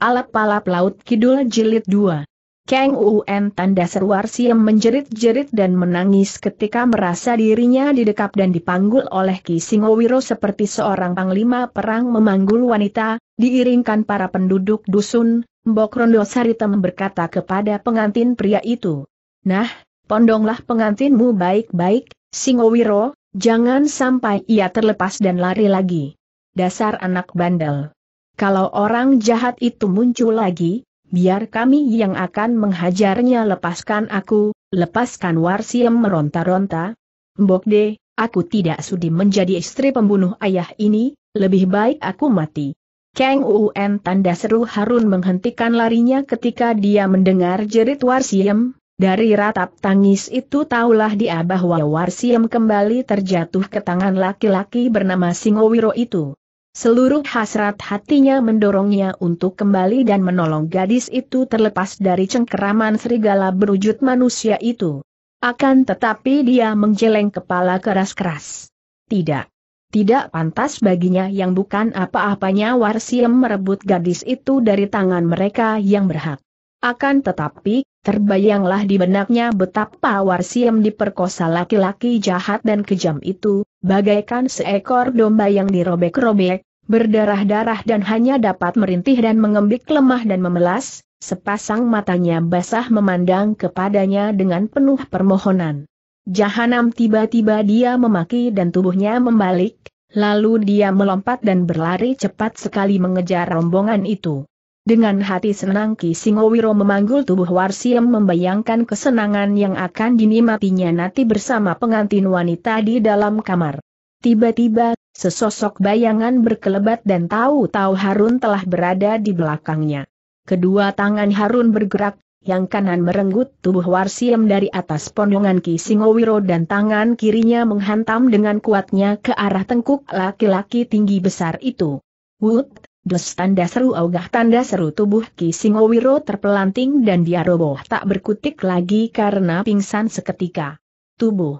Alap-alap Laut Kidul Jilid 2. Kang Un tanda seruar Siem menjerit-jerit dan menangis ketika merasa dirinya didekap dan dipanggul oleh Ki Singowiro seperti seorang panglima perang memanggul wanita, diiringkan para penduduk dusun, Mbok Rondo Saritem berkata kepada pengantin pria itu. Nah, pondonglah pengantinmu baik-baik, Singowiro, jangan sampai ia terlepas dan lari lagi. Dasar anak bandel. Kalau orang jahat itu muncul lagi, biar kami yang akan menghajarnya lepaskan aku, lepaskan Warsiem meronta-ronta. Mbok de, aku tidak sudi menjadi istri pembunuh ayah ini, lebih baik aku mati. Kang Uun tanda seru Harun menghentikan larinya ketika dia mendengar jerit Warsiem. Dari ratap tangis itu taulah dia bahwa Warsiem kembali terjatuh ke tangan laki-laki bernama Singowiro itu. Seluruh hasrat hatinya mendorongnya untuk kembali dan menolong gadis itu terlepas dari cengkeraman serigala berwujud manusia itu. Akan tetapi dia menggeleng kepala keras-keras. Tidak. Tidak pantas baginya yang bukan apa-apanya Warsiem merebut gadis itu dari tangan mereka yang berhak. Akan tetapi, terbayanglah di benaknya betapa Warsiem diperkosa laki-laki jahat dan kejam itu, bagaikan seekor domba yang dirobek-robek, berdarah-darah dan hanya dapat merintih dan mengembik lemah dan memelas, sepasang matanya basah memandang kepadanya dengan penuh permohonan. Jahanam tiba-tiba dia memaki dan tubuhnya membalik, lalu dia melompat dan berlari cepat sekali mengejar rombongan itu. Dengan hati senang Ki Singowiro memanggul tubuh Warsiem membayangkan kesenangan yang akan dinikmatinya nanti bersama pengantin wanita di dalam kamar. Tiba-tiba, sesosok bayangan berkelebat dan tahu-tahu Harun telah berada di belakangnya. Kedua tangan Harun bergerak, yang kanan merenggut tubuh Warsiem dari atas ponongan Ki Singowiro dan tangan kirinya menghantam dengan kuatnya ke arah tengkuk laki-laki tinggi besar itu. Wut! Des tanda seru ogah tanda seru tubuh Ki Singowiro terpelanting dan dia roboh tak berkutik lagi karena pingsan seketika. Tubuh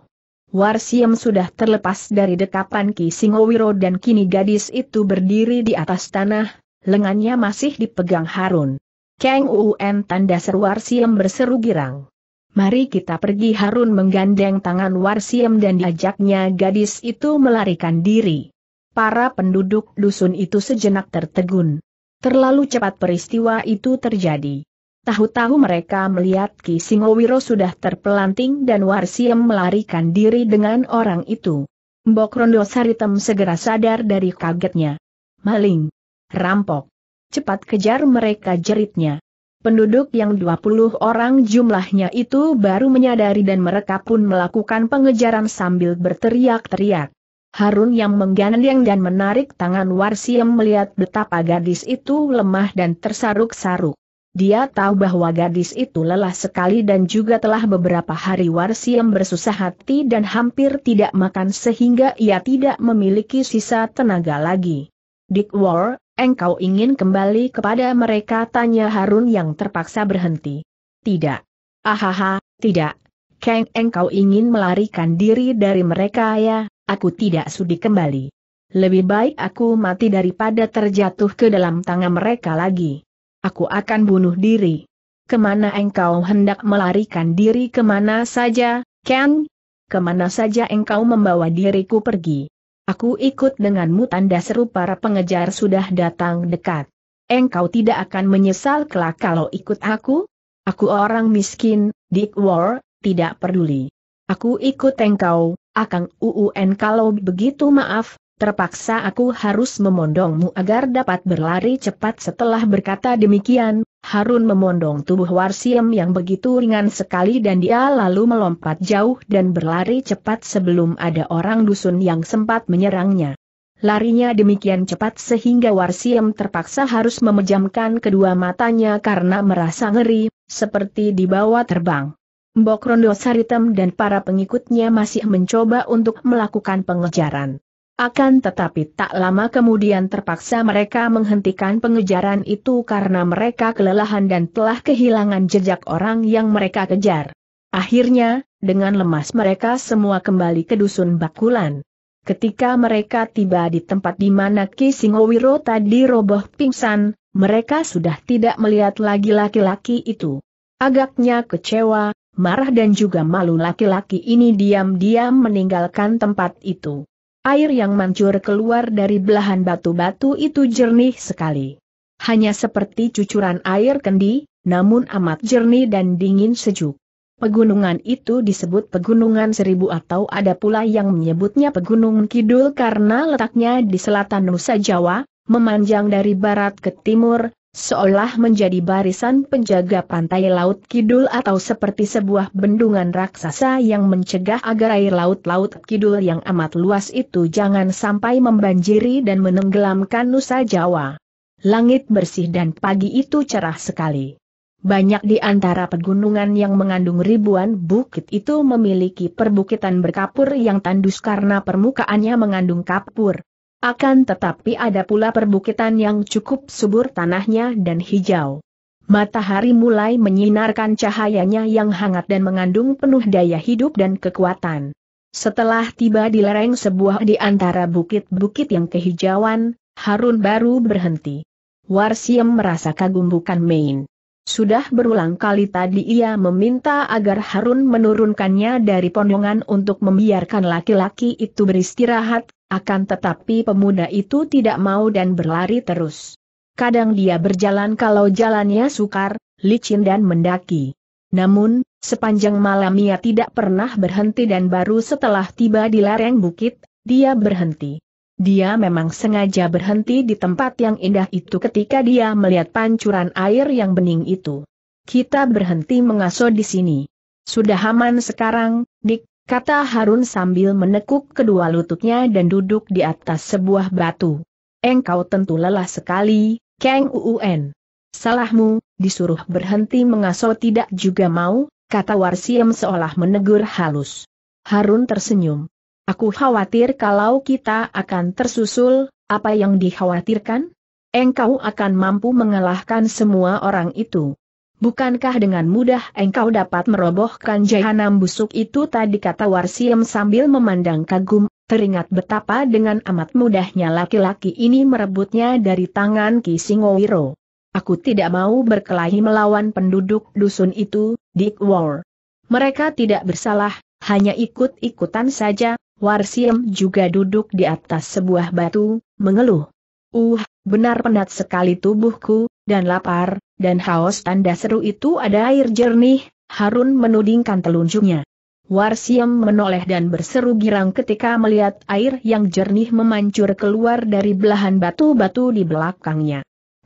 Warsiem sudah terlepas dari dekapan Ki Singowiro dan kini gadis itu berdiri di atas tanah, lengannya masih dipegang Harun. Kang Uun tanda seru Warsiem berseru girang. Mari kita pergi Harun menggandeng tangan Warsiem dan diajaknya gadis itu melarikan diri para penduduk dusun itu sejenak tertegun. Terlalu cepat peristiwa itu terjadi. Tahu-tahu mereka melihat Ki Singowiro sudah terpelanting dan Warsiem melarikan diri dengan orang itu. Mbok Rondo Saritem segera sadar dari kagetnya. Maling. Rampok. Cepat kejar mereka jeritnya. Penduduk yang 20 orang jumlahnya itu baru menyadari dan mereka pun melakukan pengejaran sambil berteriak-teriak. Harun yang menggandeng dan menarik tangan Warsiem melihat betapa gadis itu lemah dan tersaruk-saruk. Dia tahu bahwa gadis itu lelah sekali dan juga telah beberapa hari Warsiem bersusah hati dan hampir tidak makan sehingga ia tidak memiliki sisa tenaga lagi. Dick War, engkau ingin kembali kepada mereka tanya Harun yang terpaksa berhenti. Tidak. Ahaha, tidak. Kang engkau ingin melarikan diri dari mereka ya? aku tidak sudi kembali. Lebih baik aku mati daripada terjatuh ke dalam tangan mereka lagi. Aku akan bunuh diri. Kemana engkau hendak melarikan diri kemana saja, Ken? Kemana saja engkau membawa diriku pergi? Aku ikut denganmu tanda seru para pengejar sudah datang dekat. Engkau tidak akan menyesal kelak kalau ikut aku? Aku orang miskin, Dick War, tidak peduli. Aku ikut engkau, Akang Uun kalau begitu maaf, terpaksa aku harus memondongmu agar dapat berlari cepat setelah berkata demikian, Harun memondong tubuh Warsiem yang begitu ringan sekali dan dia lalu melompat jauh dan berlari cepat sebelum ada orang dusun yang sempat menyerangnya. Larinya demikian cepat sehingga Warsiem terpaksa harus memejamkan kedua matanya karena merasa ngeri, seperti dibawa terbang. Mbok Rondo Saritem dan para pengikutnya masih mencoba untuk melakukan pengejaran. Akan tetapi tak lama kemudian terpaksa mereka menghentikan pengejaran itu karena mereka kelelahan dan telah kehilangan jejak orang yang mereka kejar. Akhirnya, dengan lemas mereka semua kembali ke dusun Bakulan. Ketika mereka tiba di tempat di mana Ki Singowiro tadi roboh pingsan, mereka sudah tidak melihat lagi laki-laki itu. Agaknya kecewa, Marah dan juga malu laki-laki ini diam-diam meninggalkan tempat itu. Air yang mancur keluar dari belahan batu-batu itu jernih sekali. Hanya seperti cucuran air kendi, namun amat jernih dan dingin sejuk. Pegunungan itu disebut Pegunungan Seribu atau ada pula yang menyebutnya Pegunungan Kidul karena letaknya di selatan Nusa Jawa, memanjang dari barat ke timur, seolah menjadi barisan penjaga pantai Laut Kidul atau seperti sebuah bendungan raksasa yang mencegah agar air laut-laut kidul yang amat luas itu jangan sampai membanjiri dan menenggelamkan Nusa Jawa. Langit bersih dan pagi itu cerah sekali. Banyak di antara pegunungan yang mengandung ribuan bukit itu memiliki perbukitan berkapur yang tandus karena permukaannya mengandung kapur. Akan tetapi ada pula perbukitan yang cukup subur tanahnya dan hijau. Matahari mulai menyinarkan cahayanya yang hangat dan mengandung penuh daya hidup dan kekuatan. Setelah tiba di lereng sebuah di antara bukit-bukit yang kehijauan, Harun baru berhenti. Warsiem merasa kagum bukan main. Sudah berulang kali tadi ia meminta agar Harun menurunkannya dari pondongan untuk membiarkan laki-laki itu beristirahat, akan tetapi pemuda itu tidak mau dan berlari terus. Kadang dia berjalan kalau jalannya sukar, licin dan mendaki. Namun, sepanjang malam ia tidak pernah berhenti dan baru setelah tiba di lereng bukit, dia berhenti. Dia memang sengaja berhenti di tempat yang indah itu ketika dia melihat pancuran air yang bening itu. Kita berhenti mengaso di sini. Sudah aman sekarang, Dik, kata Harun sambil menekuk kedua lututnya dan duduk di atas sebuah batu. Engkau tentu lelah sekali, Kang Uun. Salahmu, disuruh berhenti mengaso tidak juga mau, kata Warsiem seolah menegur halus. Harun tersenyum. Aku khawatir kalau kita akan tersusul, apa yang dikhawatirkan? Engkau akan mampu mengalahkan semua orang itu. Bukankah dengan mudah engkau dapat merobohkan jahanam busuk itu tadi kata Warsiem sambil memandang kagum, teringat betapa dengan amat mudahnya laki-laki ini merebutnya dari tangan Ki Singowiro. Aku tidak mau berkelahi melawan penduduk dusun itu, Dick War. Mereka tidak bersalah, hanya ikut-ikutan saja, Warsiem juga duduk di atas sebuah batu, mengeluh. Uh, benar penat sekali tubuhku, dan lapar, dan haus tanda seru itu ada air jernih, Harun menudingkan telunjuknya. Warsiem menoleh dan berseru girang ketika melihat air yang jernih memancur keluar dari belahan batu-batu di belakangnya.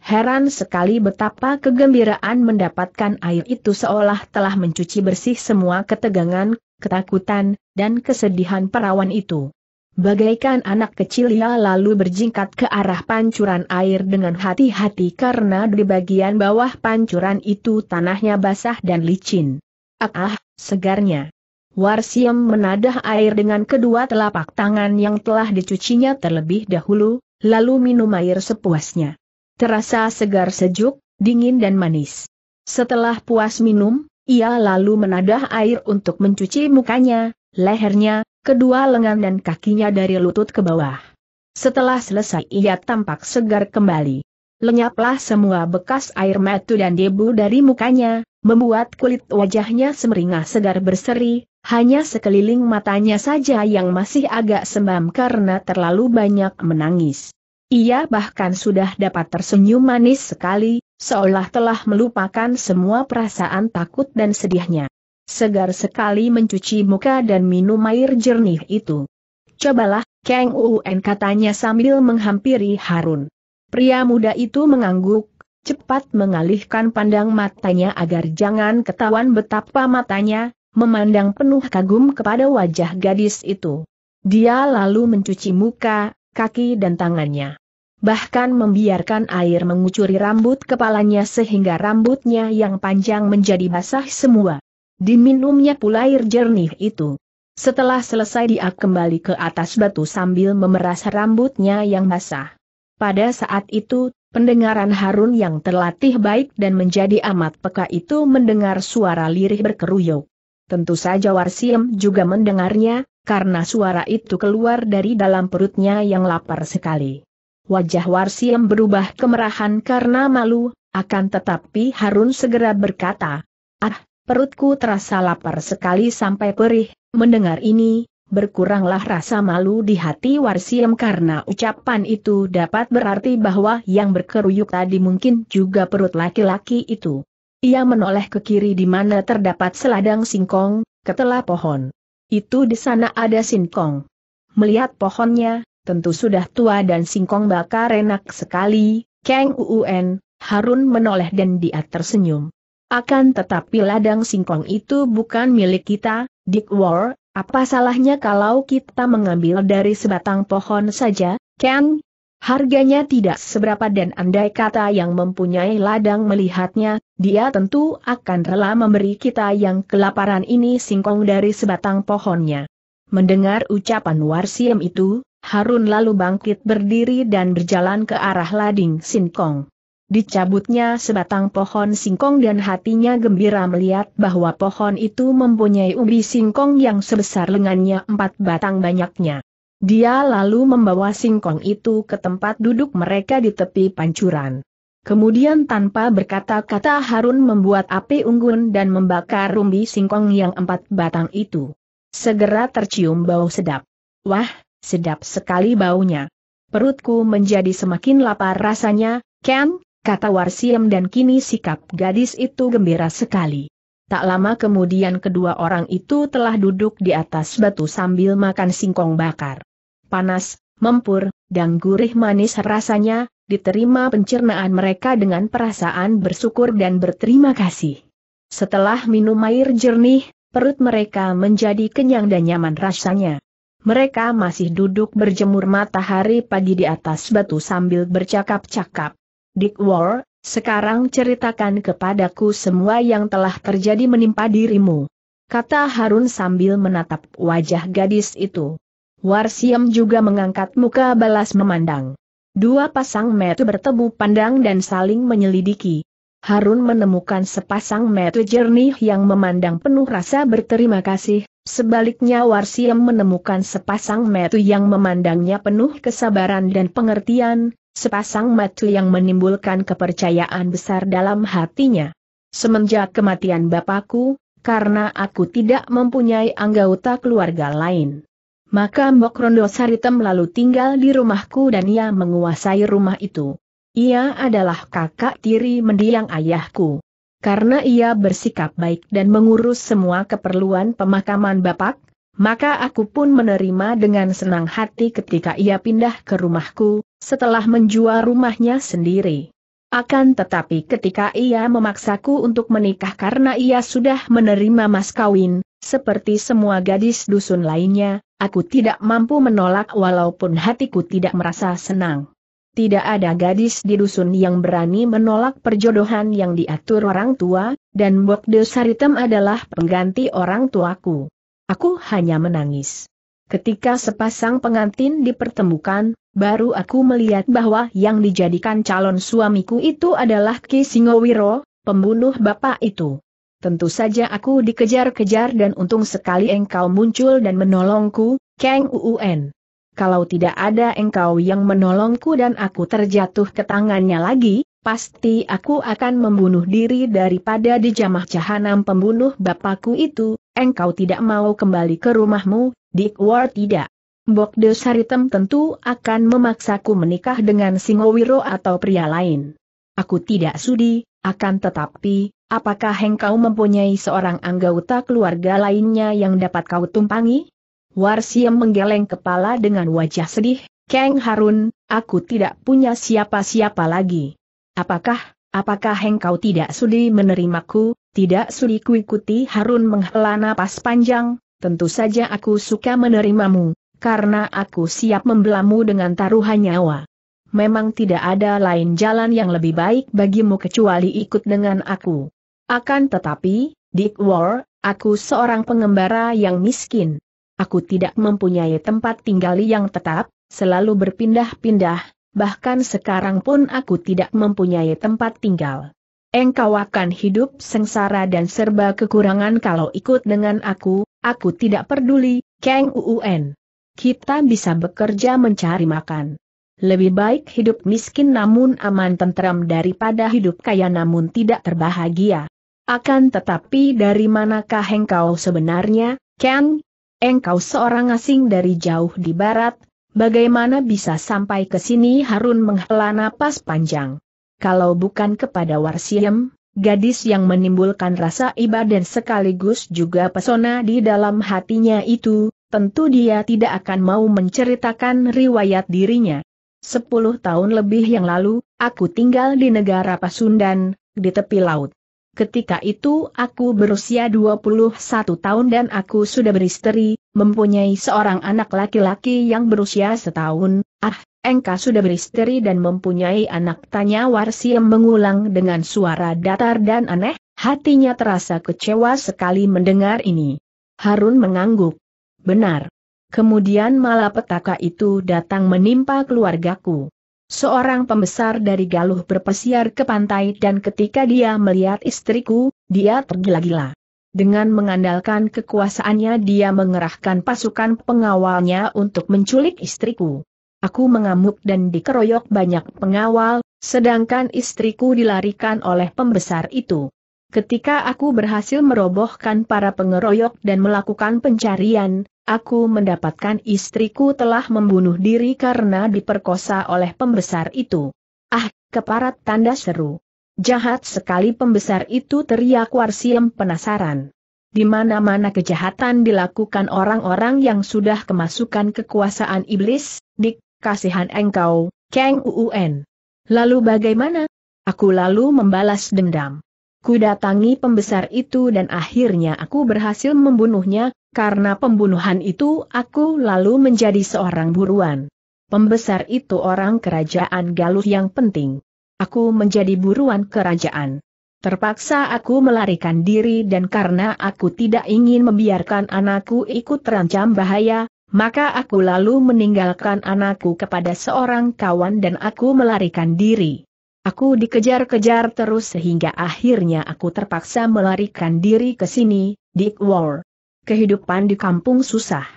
Heran sekali betapa kegembiraan mendapatkan air itu seolah telah mencuci bersih semua ketegangan, ketakutan, dan kesedihan perawan itu. Bagaikan anak kecil ia lalu berjingkat ke arah pancuran air dengan hati-hati karena di bagian bawah pancuran itu tanahnya basah dan licin. Ah, ah segarnya. Warsiem menadah air dengan kedua telapak tangan yang telah dicucinya terlebih dahulu, lalu minum air sepuasnya. Terasa segar sejuk, dingin dan manis. Setelah puas minum, ia lalu menadah air untuk mencuci mukanya, lehernya, kedua lengan dan kakinya dari lutut ke bawah. Setelah selesai ia tampak segar kembali. Lenyaplah semua bekas air matu dan debu dari mukanya, membuat kulit wajahnya semeringah segar berseri, hanya sekeliling matanya saja yang masih agak sembam karena terlalu banyak menangis. Ia bahkan sudah dapat tersenyum manis sekali, seolah telah melupakan semua perasaan takut dan sedihnya. Segar sekali mencuci muka dan minum air jernih itu. Cobalah, Kang Uen katanya sambil menghampiri Harun. Pria muda itu mengangguk, cepat mengalihkan pandang matanya agar jangan ketahuan betapa matanya, memandang penuh kagum kepada wajah gadis itu. Dia lalu mencuci muka, kaki dan tangannya. Bahkan membiarkan air mengucuri rambut kepalanya sehingga rambutnya yang panjang menjadi basah semua. Diminumnya pula air jernih itu. Setelah selesai dia kembali ke atas batu sambil memeras rambutnya yang basah. Pada saat itu, pendengaran Harun yang terlatih baik dan menjadi amat peka itu mendengar suara lirih berkeruyuk. Tentu saja Warsiem juga mendengarnya, karena suara itu keluar dari dalam perutnya yang lapar sekali. Wajah Warsiem berubah kemerahan karena malu, akan tetapi Harun segera berkata, Ah, Perutku terasa lapar sekali sampai perih, mendengar ini, berkuranglah rasa malu di hati Warsiem karena ucapan itu dapat berarti bahwa yang berkeruyuk tadi mungkin juga perut laki-laki itu. Ia menoleh ke kiri di mana terdapat seladang singkong, ketela pohon. Itu di sana ada singkong. Melihat pohonnya, tentu sudah tua dan singkong bakar enak sekali, Kang Uun, Harun menoleh dan dia tersenyum. Akan tetapi ladang singkong itu bukan milik kita, Dick War, apa salahnya kalau kita mengambil dari sebatang pohon saja, Ken? Harganya tidak seberapa dan andai kata yang mempunyai ladang melihatnya, dia tentu akan rela memberi kita yang kelaparan ini singkong dari sebatang pohonnya. Mendengar ucapan Warsiem itu, Harun lalu bangkit berdiri dan berjalan ke arah lading singkong dicabutnya sebatang pohon singkong dan hatinya gembira melihat bahwa pohon itu mempunyai umbi singkong yang sebesar lengannya empat batang banyaknya. Dia lalu membawa singkong itu ke tempat duduk mereka di tepi pancuran. Kemudian tanpa berkata-kata Harun membuat api unggun dan membakar umbi singkong yang empat batang itu. Segera tercium bau sedap. Wah, sedap sekali baunya. Perutku menjadi semakin lapar rasanya, Ken, kata Warsiem dan kini sikap gadis itu gembira sekali. Tak lama kemudian kedua orang itu telah duduk di atas batu sambil makan singkong bakar. Panas, mempur, dan gurih manis rasanya, diterima pencernaan mereka dengan perasaan bersyukur dan berterima kasih. Setelah minum air jernih, perut mereka menjadi kenyang dan nyaman rasanya. Mereka masih duduk berjemur matahari pagi di atas batu sambil bercakap-cakap. Dick War, sekarang ceritakan kepadaku semua yang telah terjadi menimpa dirimu. Kata Harun sambil menatap wajah gadis itu. Warsiem juga mengangkat muka balas memandang. Dua pasang mata bertemu pandang dan saling menyelidiki. Harun menemukan sepasang mata jernih yang memandang penuh rasa berterima kasih, sebaliknya Warsiam menemukan sepasang mata yang memandangnya penuh kesabaran dan pengertian, Sepasang mata yang menimbulkan kepercayaan besar dalam hatinya. Semenjak kematian bapakku, karena aku tidak mempunyai anggota keluarga lain. Maka Mbok Rondo Saritem lalu tinggal di rumahku dan ia menguasai rumah itu. Ia adalah kakak tiri mendiang ayahku. Karena ia bersikap baik dan mengurus semua keperluan pemakaman bapak, maka aku pun menerima dengan senang hati ketika ia pindah ke rumahku, setelah menjual rumahnya sendiri. Akan tetapi ketika ia memaksaku untuk menikah karena ia sudah menerima mas kawin, seperti semua gadis dusun lainnya, aku tidak mampu menolak walaupun hatiku tidak merasa senang. Tidak ada gadis di dusun yang berani menolak perjodohan yang diatur orang tua, dan Bokde Saritem adalah pengganti orang tuaku. Aku hanya menangis. Ketika sepasang pengantin dipertemukan, baru aku melihat bahwa yang dijadikan calon suamiku itu adalah Ki Singowiro, pembunuh bapak itu. Tentu saja aku dikejar-kejar dan untung sekali engkau muncul dan menolongku, Kang Uun. Kalau tidak ada engkau yang menolongku dan aku terjatuh ke tangannya lagi, pasti aku akan membunuh diri daripada dijamah jahanam pembunuh bapakku itu, engkau tidak mau kembali ke rumahmu, Dick Ward tidak. Bok de Saritem tentu akan memaksaku menikah dengan Singowiro atau pria lain. Aku tidak sudi, akan tetapi, apakah engkau mempunyai seorang anggota keluarga lainnya yang dapat kau tumpangi? Warsiem menggeleng kepala dengan wajah sedih, Kang Harun, aku tidak punya siapa-siapa lagi. Apakah, apakah engkau tidak sudi menerimaku, tidak sudi kuikuti Harun menghela napas panjang, tentu saja aku suka menerimamu, karena aku siap membelamu dengan taruhan nyawa. Memang tidak ada lain jalan yang lebih baik bagimu kecuali ikut dengan aku. Akan tetapi, Dick War, aku seorang pengembara yang miskin. Aku tidak mempunyai tempat tinggal yang tetap, selalu berpindah-pindah, bahkan sekarang pun aku tidak mempunyai tempat tinggal. Engkau akan hidup sengsara dan serba kekurangan kalau ikut dengan aku, aku tidak peduli, Kang Uun. Kita bisa bekerja mencari makan. Lebih baik hidup miskin namun aman tentram daripada hidup kaya namun tidak terbahagia. Akan tetapi dari manakah engkau sebenarnya, Kang? Engkau seorang asing dari jauh di barat, Bagaimana bisa sampai ke sini Harun menghela napas panjang. Kalau bukan kepada Warsiem, gadis yang menimbulkan rasa iba dan sekaligus juga pesona di dalam hatinya itu, tentu dia tidak akan mau menceritakan riwayat dirinya. Sepuluh tahun lebih yang lalu, aku tinggal di negara Pasundan, di tepi laut ketika itu aku berusia 21 tahun dan aku sudah beristri, mempunyai seorang anak laki-laki yang berusia setahun, ah, engkau sudah beristri dan mempunyai anak tanya Warsi yang mengulang dengan suara datar dan aneh, hatinya terasa kecewa sekali mendengar ini. Harun mengangguk. Benar. Kemudian malapetaka itu datang menimpa keluargaku. Seorang pembesar dari Galuh berpesiar ke pantai dan ketika dia melihat istriku, dia tergila-gila. Dengan mengandalkan kekuasaannya dia mengerahkan pasukan pengawalnya untuk menculik istriku. Aku mengamuk dan dikeroyok banyak pengawal, sedangkan istriku dilarikan oleh pembesar itu. Ketika aku berhasil merobohkan para pengeroyok dan melakukan pencarian, Aku mendapatkan istriku telah membunuh diri karena diperkosa oleh pembesar itu. Ah, keparat tanda seru. Jahat sekali pembesar itu teriak Warsiem penasaran. Di mana-mana kejahatan dilakukan orang-orang yang sudah kemasukan kekuasaan iblis, dik, kasihan engkau, Kang Uun. Lalu bagaimana? Aku lalu membalas dendam. Ku datangi pembesar itu dan akhirnya aku berhasil membunuhnya, karena pembunuhan itu aku lalu menjadi seorang buruan. Pembesar itu orang kerajaan Galuh yang penting. Aku menjadi buruan kerajaan. Terpaksa aku melarikan diri dan karena aku tidak ingin membiarkan anakku ikut terancam bahaya, maka aku lalu meninggalkan anakku kepada seorang kawan dan aku melarikan diri. Aku dikejar-kejar terus sehingga akhirnya aku terpaksa melarikan diri ke sini, Dick War. Kehidupan di kampung susah.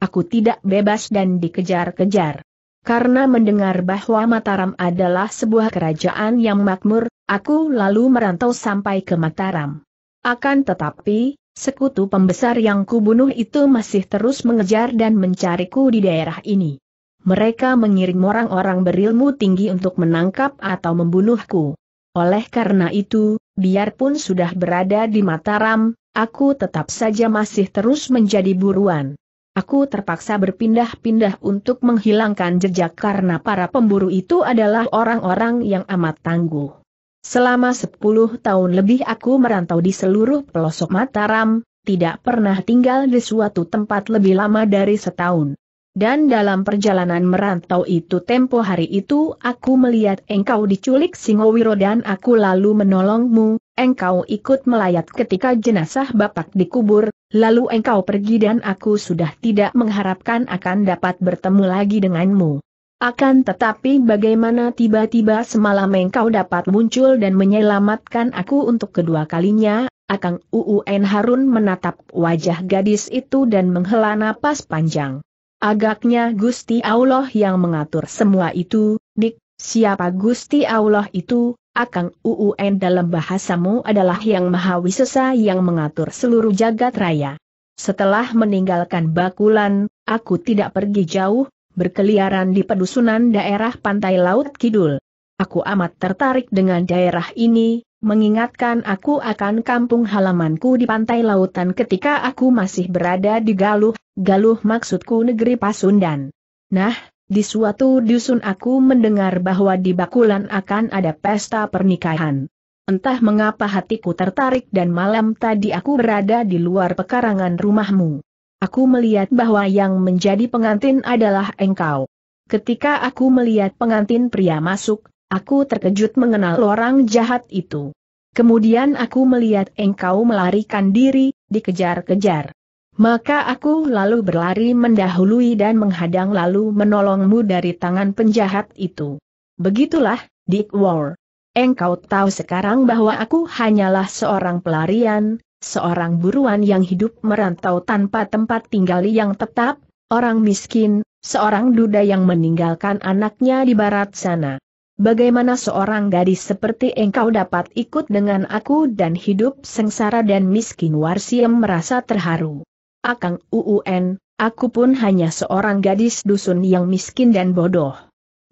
Aku tidak bebas dan dikejar-kejar. Karena mendengar bahwa Mataram adalah sebuah kerajaan yang makmur, aku lalu merantau sampai ke Mataram. Akan tetapi, sekutu pembesar yang kubunuh itu masih terus mengejar dan mencariku di daerah ini mereka mengirim orang-orang berilmu tinggi untuk menangkap atau membunuhku. Oleh karena itu, biarpun sudah berada di Mataram, aku tetap saja masih terus menjadi buruan. Aku terpaksa berpindah-pindah untuk menghilangkan jejak karena para pemburu itu adalah orang-orang yang amat tangguh. Selama 10 tahun lebih aku merantau di seluruh pelosok Mataram, tidak pernah tinggal di suatu tempat lebih lama dari setahun. Dan dalam perjalanan merantau itu tempo hari itu aku melihat engkau diculik Singowiro dan aku lalu menolongmu, engkau ikut melayat ketika jenazah bapak dikubur, lalu engkau pergi dan aku sudah tidak mengharapkan akan dapat bertemu lagi denganmu. Akan tetapi bagaimana tiba-tiba semalam engkau dapat muncul dan menyelamatkan aku untuk kedua kalinya, Akang Uun Harun menatap wajah gadis itu dan menghela napas panjang. Agaknya Gusti Allah yang mengatur semua itu, dik, siapa Gusti Allah itu, Akang UUN dalam bahasamu adalah yang maha wisesa yang mengatur seluruh jagat raya. Setelah meninggalkan Bakulan, aku tidak pergi jauh, berkeliaran di pedusunan daerah pantai Laut Kidul. Aku amat tertarik dengan daerah ini, mengingatkan aku akan kampung halamanku di pantai lautan ketika aku masih berada di Galuh, Galuh maksudku negeri Pasundan. Nah, di suatu dusun aku mendengar bahwa di Bakulan akan ada pesta pernikahan. Entah mengapa hatiku tertarik dan malam tadi aku berada di luar pekarangan rumahmu. Aku melihat bahwa yang menjadi pengantin adalah engkau. Ketika aku melihat pengantin pria masuk, Aku terkejut mengenal orang jahat itu. Kemudian aku melihat engkau melarikan diri, dikejar-kejar. Maka aku lalu berlari mendahului dan menghadang lalu menolongmu dari tangan penjahat itu. Begitulah, Dick War. Engkau tahu sekarang bahwa aku hanyalah seorang pelarian, seorang buruan yang hidup merantau tanpa tempat tinggal yang tetap, orang miskin, seorang duda yang meninggalkan anaknya di barat sana bagaimana seorang gadis seperti engkau dapat ikut dengan aku dan hidup sengsara dan miskin Warsiem merasa terharu. Akang UUN, aku pun hanya seorang gadis dusun yang miskin dan bodoh.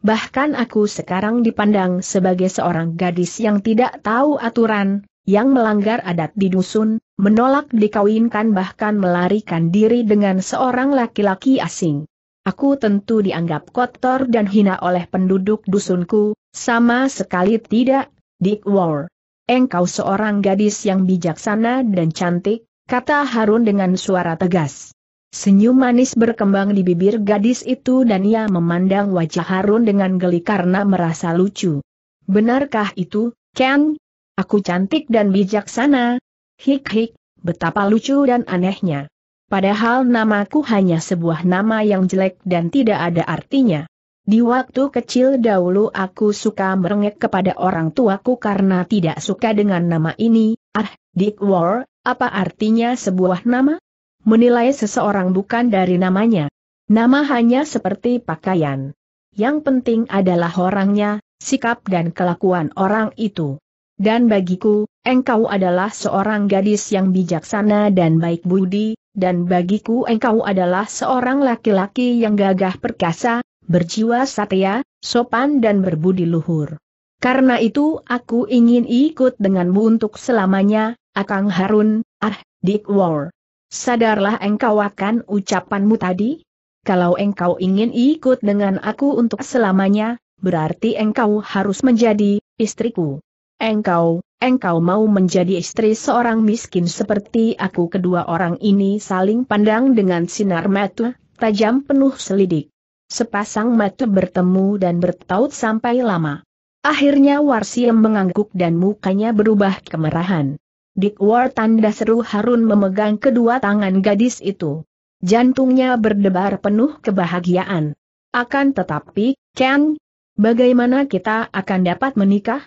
Bahkan aku sekarang dipandang sebagai seorang gadis yang tidak tahu aturan, yang melanggar adat di dusun, menolak dikawinkan bahkan melarikan diri dengan seorang laki-laki asing. Aku tentu dianggap kotor dan hina oleh penduduk dusunku, sama sekali tidak, Dick War. Engkau seorang gadis yang bijaksana dan cantik, kata Harun dengan suara tegas. Senyum manis berkembang di bibir gadis itu dan ia memandang wajah Harun dengan geli karena merasa lucu. Benarkah itu, Ken? Aku cantik dan bijaksana. Hik-hik, betapa lucu dan anehnya. Padahal namaku hanya sebuah nama yang jelek dan tidak ada artinya. Di waktu kecil dahulu aku suka merengek kepada orang tuaku karena tidak suka dengan nama ini, ah, Dick War, apa artinya sebuah nama? Menilai seseorang bukan dari namanya. Nama hanya seperti pakaian. Yang penting adalah orangnya, sikap dan kelakuan orang itu. Dan bagiku, engkau adalah seorang gadis yang bijaksana dan baik budi, dan bagiku engkau adalah seorang laki-laki yang gagah perkasa, berjiwa satya, sopan dan berbudi luhur. Karena itu aku ingin ikut denganmu untuk selamanya, Akang Harun, ah, Dick War. Sadarlah engkau akan ucapanmu tadi? Kalau engkau ingin ikut dengan aku untuk selamanya, berarti engkau harus menjadi istriku. Engkau, engkau mau menjadi istri seorang miskin seperti aku kedua orang ini saling pandang dengan sinar mata, tajam penuh selidik. Sepasang mata bertemu dan bertaut sampai lama. Akhirnya Warsiem mengangguk dan mukanya berubah kemerahan. Dick War tanda seru Harun memegang kedua tangan gadis itu. Jantungnya berdebar penuh kebahagiaan. Akan tetapi, Ken, bagaimana kita akan dapat menikah?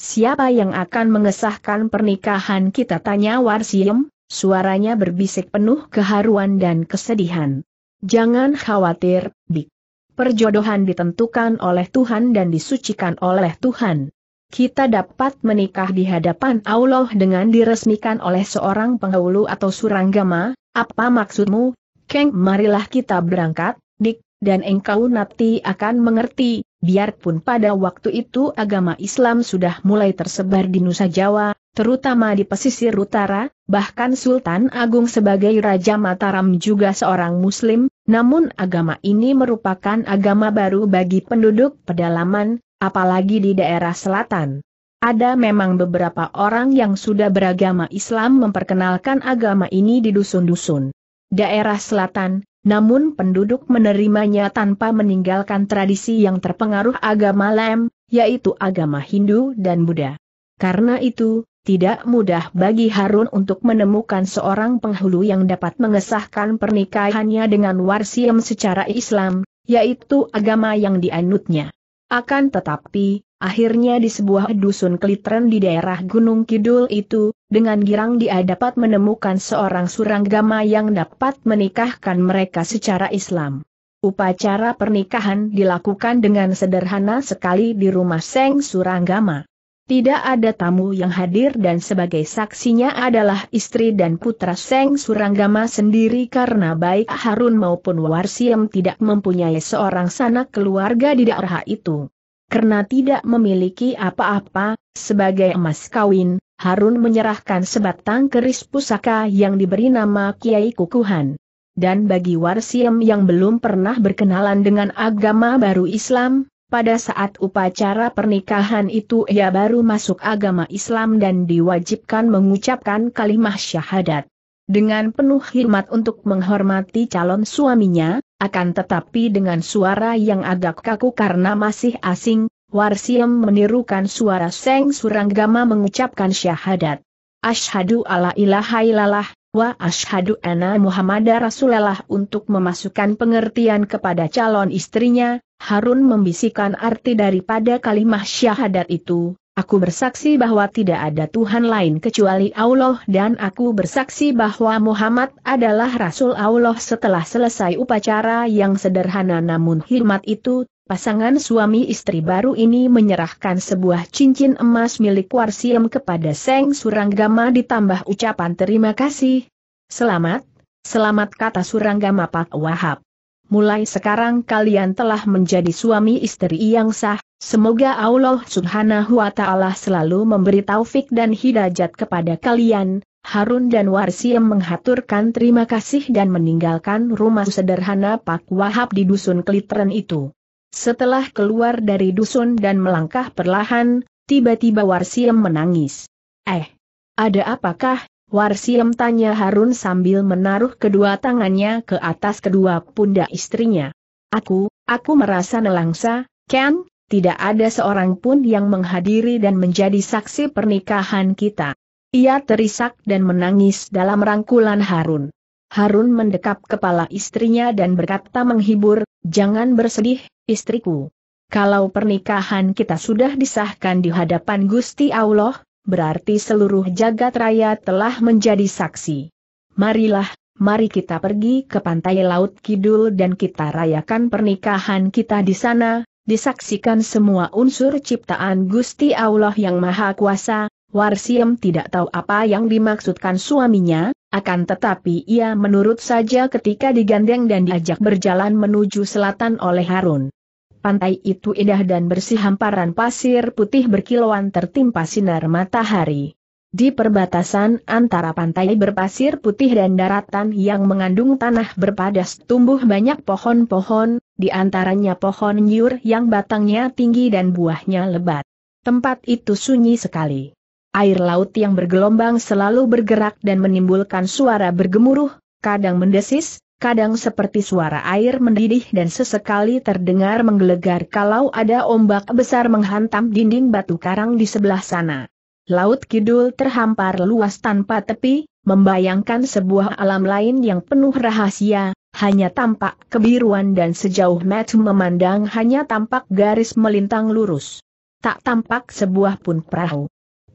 Siapa yang akan mengesahkan pernikahan kita tanya Warsiem, suaranya berbisik penuh keharuan dan kesedihan. Jangan khawatir, Dik. Perjodohan ditentukan oleh Tuhan dan disucikan oleh Tuhan. Kita dapat menikah di hadapan Allah dengan diresmikan oleh seorang penghulu atau suranggama, apa maksudmu? Keng marilah kita berangkat, Dik, dan engkau nanti akan mengerti, Biarpun pada waktu itu agama Islam sudah mulai tersebar di Nusa Jawa, terutama di pesisir utara, bahkan Sultan Agung sebagai Raja Mataram juga seorang Muslim, namun agama ini merupakan agama baru bagi penduduk pedalaman, apalagi di daerah selatan. Ada memang beberapa orang yang sudah beragama Islam memperkenalkan agama ini di dusun-dusun. Daerah selatan, namun penduduk menerimanya tanpa meninggalkan tradisi yang terpengaruh agama Lem, yaitu agama Hindu dan Buddha. Karena itu, tidak mudah bagi Harun untuk menemukan seorang penghulu yang dapat mengesahkan pernikahannya dengan Warsiem secara Islam, yaitu agama yang dianutnya. Akan tetapi, akhirnya di sebuah dusun kelitren di daerah Gunung Kidul itu, dengan girang dia dapat menemukan seorang suranggama yang dapat menikahkan mereka secara Islam. Upacara pernikahan dilakukan dengan sederhana sekali di rumah Seng Suranggama. Tidak ada tamu yang hadir dan sebagai saksinya adalah istri dan putra Seng Suranggama sendiri karena baik Harun maupun Warsiem tidak mempunyai seorang sanak keluarga di daerah itu. Karena tidak memiliki apa-apa, sebagai emas kawin, Harun menyerahkan sebatang keris pusaka yang diberi nama Kiai Kukuhan. Dan bagi Warsiem yang belum pernah berkenalan dengan agama baru Islam, pada saat upacara pernikahan itu ia baru masuk agama Islam dan diwajibkan mengucapkan kalimah syahadat. Dengan penuh hormat untuk menghormati calon suaminya, akan tetapi dengan suara yang agak kaku karena masih asing, Warsiem menirukan suara Seng Suranggama mengucapkan syahadat. Ashadu ala ilaha ilalah, wa ashadu anna muhammada Rasulallah untuk memasukkan pengertian kepada calon istrinya, Harun membisikkan arti daripada kalimah syahadat itu, aku bersaksi bahwa tidak ada Tuhan lain kecuali Allah dan aku bersaksi bahwa Muhammad adalah Rasul Allah setelah selesai upacara yang sederhana namun hikmat itu Pasangan suami istri baru ini menyerahkan sebuah cincin emas milik Warsiem kepada Seng Suranggama ditambah ucapan terima kasih. Selamat, selamat kata Suranggama Pak Wahab. Mulai sekarang kalian telah menjadi suami istri yang sah, semoga Allah subhanahu wa ta'ala selalu memberi taufik dan hidajat kepada kalian. Harun dan Warsiem menghaturkan terima kasih dan meninggalkan rumah sederhana Pak Wahab di dusun Kliteren itu. Setelah keluar dari dusun dan melangkah perlahan, tiba-tiba Warsiem menangis. Eh, ada apakah? Warsiem tanya Harun sambil menaruh kedua tangannya ke atas kedua pundak istrinya. Aku, aku merasa nelangsa, Ken, tidak ada seorang pun yang menghadiri dan menjadi saksi pernikahan kita. Ia terisak dan menangis dalam rangkulan Harun. Harun mendekap kepala istrinya dan berkata menghibur, Jangan bersedih, istriku. Kalau pernikahan kita sudah disahkan di hadapan Gusti Allah, berarti seluruh jagat raya telah menjadi saksi. Marilah, mari kita pergi ke pantai Laut Kidul dan kita rayakan pernikahan kita di sana, disaksikan semua unsur ciptaan Gusti Allah yang Maha Kuasa, Warsiem tidak tahu apa yang dimaksudkan suaminya, akan tetapi ia menurut saja ketika digandeng dan diajak berjalan menuju selatan oleh Harun. Pantai itu indah dan bersih hamparan pasir putih berkilauan tertimpa sinar matahari. Di perbatasan antara pantai berpasir putih dan daratan yang mengandung tanah berpadas tumbuh banyak pohon-pohon, di antaranya pohon nyur yang batangnya tinggi dan buahnya lebat. Tempat itu sunyi sekali. Air laut yang bergelombang selalu bergerak dan menimbulkan suara bergemuruh, kadang mendesis, kadang seperti suara air mendidih dan sesekali terdengar menggelegar kalau ada ombak besar menghantam dinding batu karang di sebelah sana. Laut Kidul terhampar luas tanpa tepi, membayangkan sebuah alam lain yang penuh rahasia, hanya tampak kebiruan dan sejauh mata memandang hanya tampak garis melintang lurus. Tak tampak sebuah pun perahu.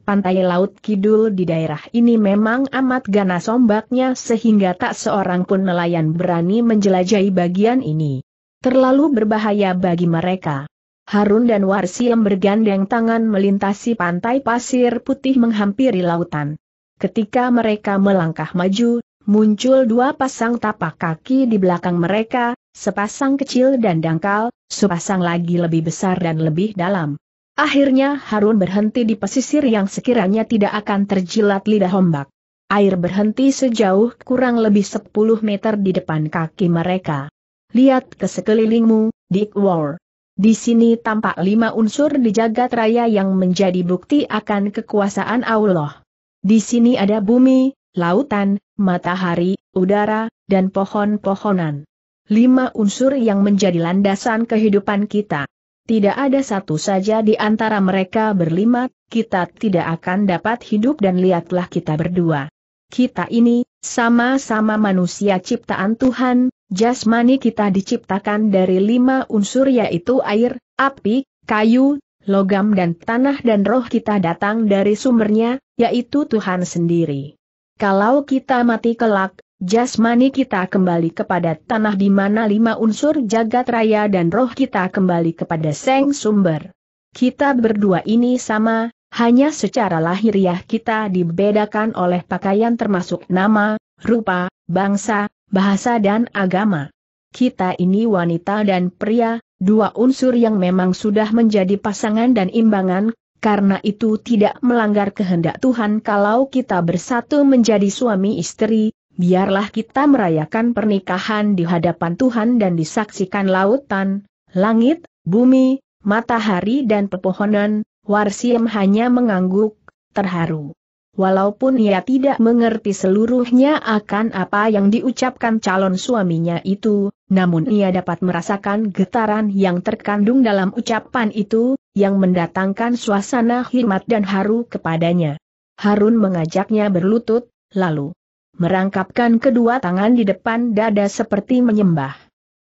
Pantai Laut Kidul di daerah ini memang amat ganas ombaknya sehingga tak seorang pun nelayan berani menjelajahi bagian ini. Terlalu berbahaya bagi mereka. Harun dan Warsiem bergandeng tangan melintasi pantai pasir putih menghampiri lautan. Ketika mereka melangkah maju, muncul dua pasang tapak kaki di belakang mereka, sepasang kecil dan dangkal, sepasang lagi lebih besar dan lebih dalam. Akhirnya Harun berhenti di pesisir yang sekiranya tidak akan terjilat lidah ombak. Air berhenti sejauh kurang lebih 10 meter di depan kaki mereka. Lihat ke sekelilingmu, Dick War. Di sini tampak lima unsur di jagat raya yang menjadi bukti akan kekuasaan Allah. Di sini ada bumi, lautan, matahari, udara, dan pohon-pohonan. Lima unsur yang menjadi landasan kehidupan kita. Tidak ada satu saja di antara mereka berlima, kita tidak akan dapat hidup dan lihatlah kita berdua. Kita ini, sama-sama manusia ciptaan Tuhan, jasmani kita diciptakan dari lima unsur yaitu air, api, kayu, logam dan tanah dan roh kita datang dari sumbernya, yaitu Tuhan sendiri. Kalau kita mati kelak, Jasmani kita kembali kepada tanah di mana lima unsur jagat raya dan roh kita kembali kepada Seng Sumber. Kita berdua ini sama, hanya secara lahiriah kita dibedakan oleh pakaian termasuk nama, rupa, bangsa, bahasa dan agama. Kita ini wanita dan pria, dua unsur yang memang sudah menjadi pasangan dan imbangan, karena itu tidak melanggar kehendak Tuhan kalau kita bersatu menjadi suami istri, biarlah kita merayakan pernikahan di hadapan Tuhan dan disaksikan lautan, langit, bumi, matahari dan pepohonan, Warsiem hanya mengangguk, terharu. Walaupun ia tidak mengerti seluruhnya akan apa yang diucapkan calon suaminya itu, namun ia dapat merasakan getaran yang terkandung dalam ucapan itu, yang mendatangkan suasana hikmat dan haru kepadanya. Harun mengajaknya berlutut, lalu merangkapkan kedua tangan di depan dada seperti menyembah.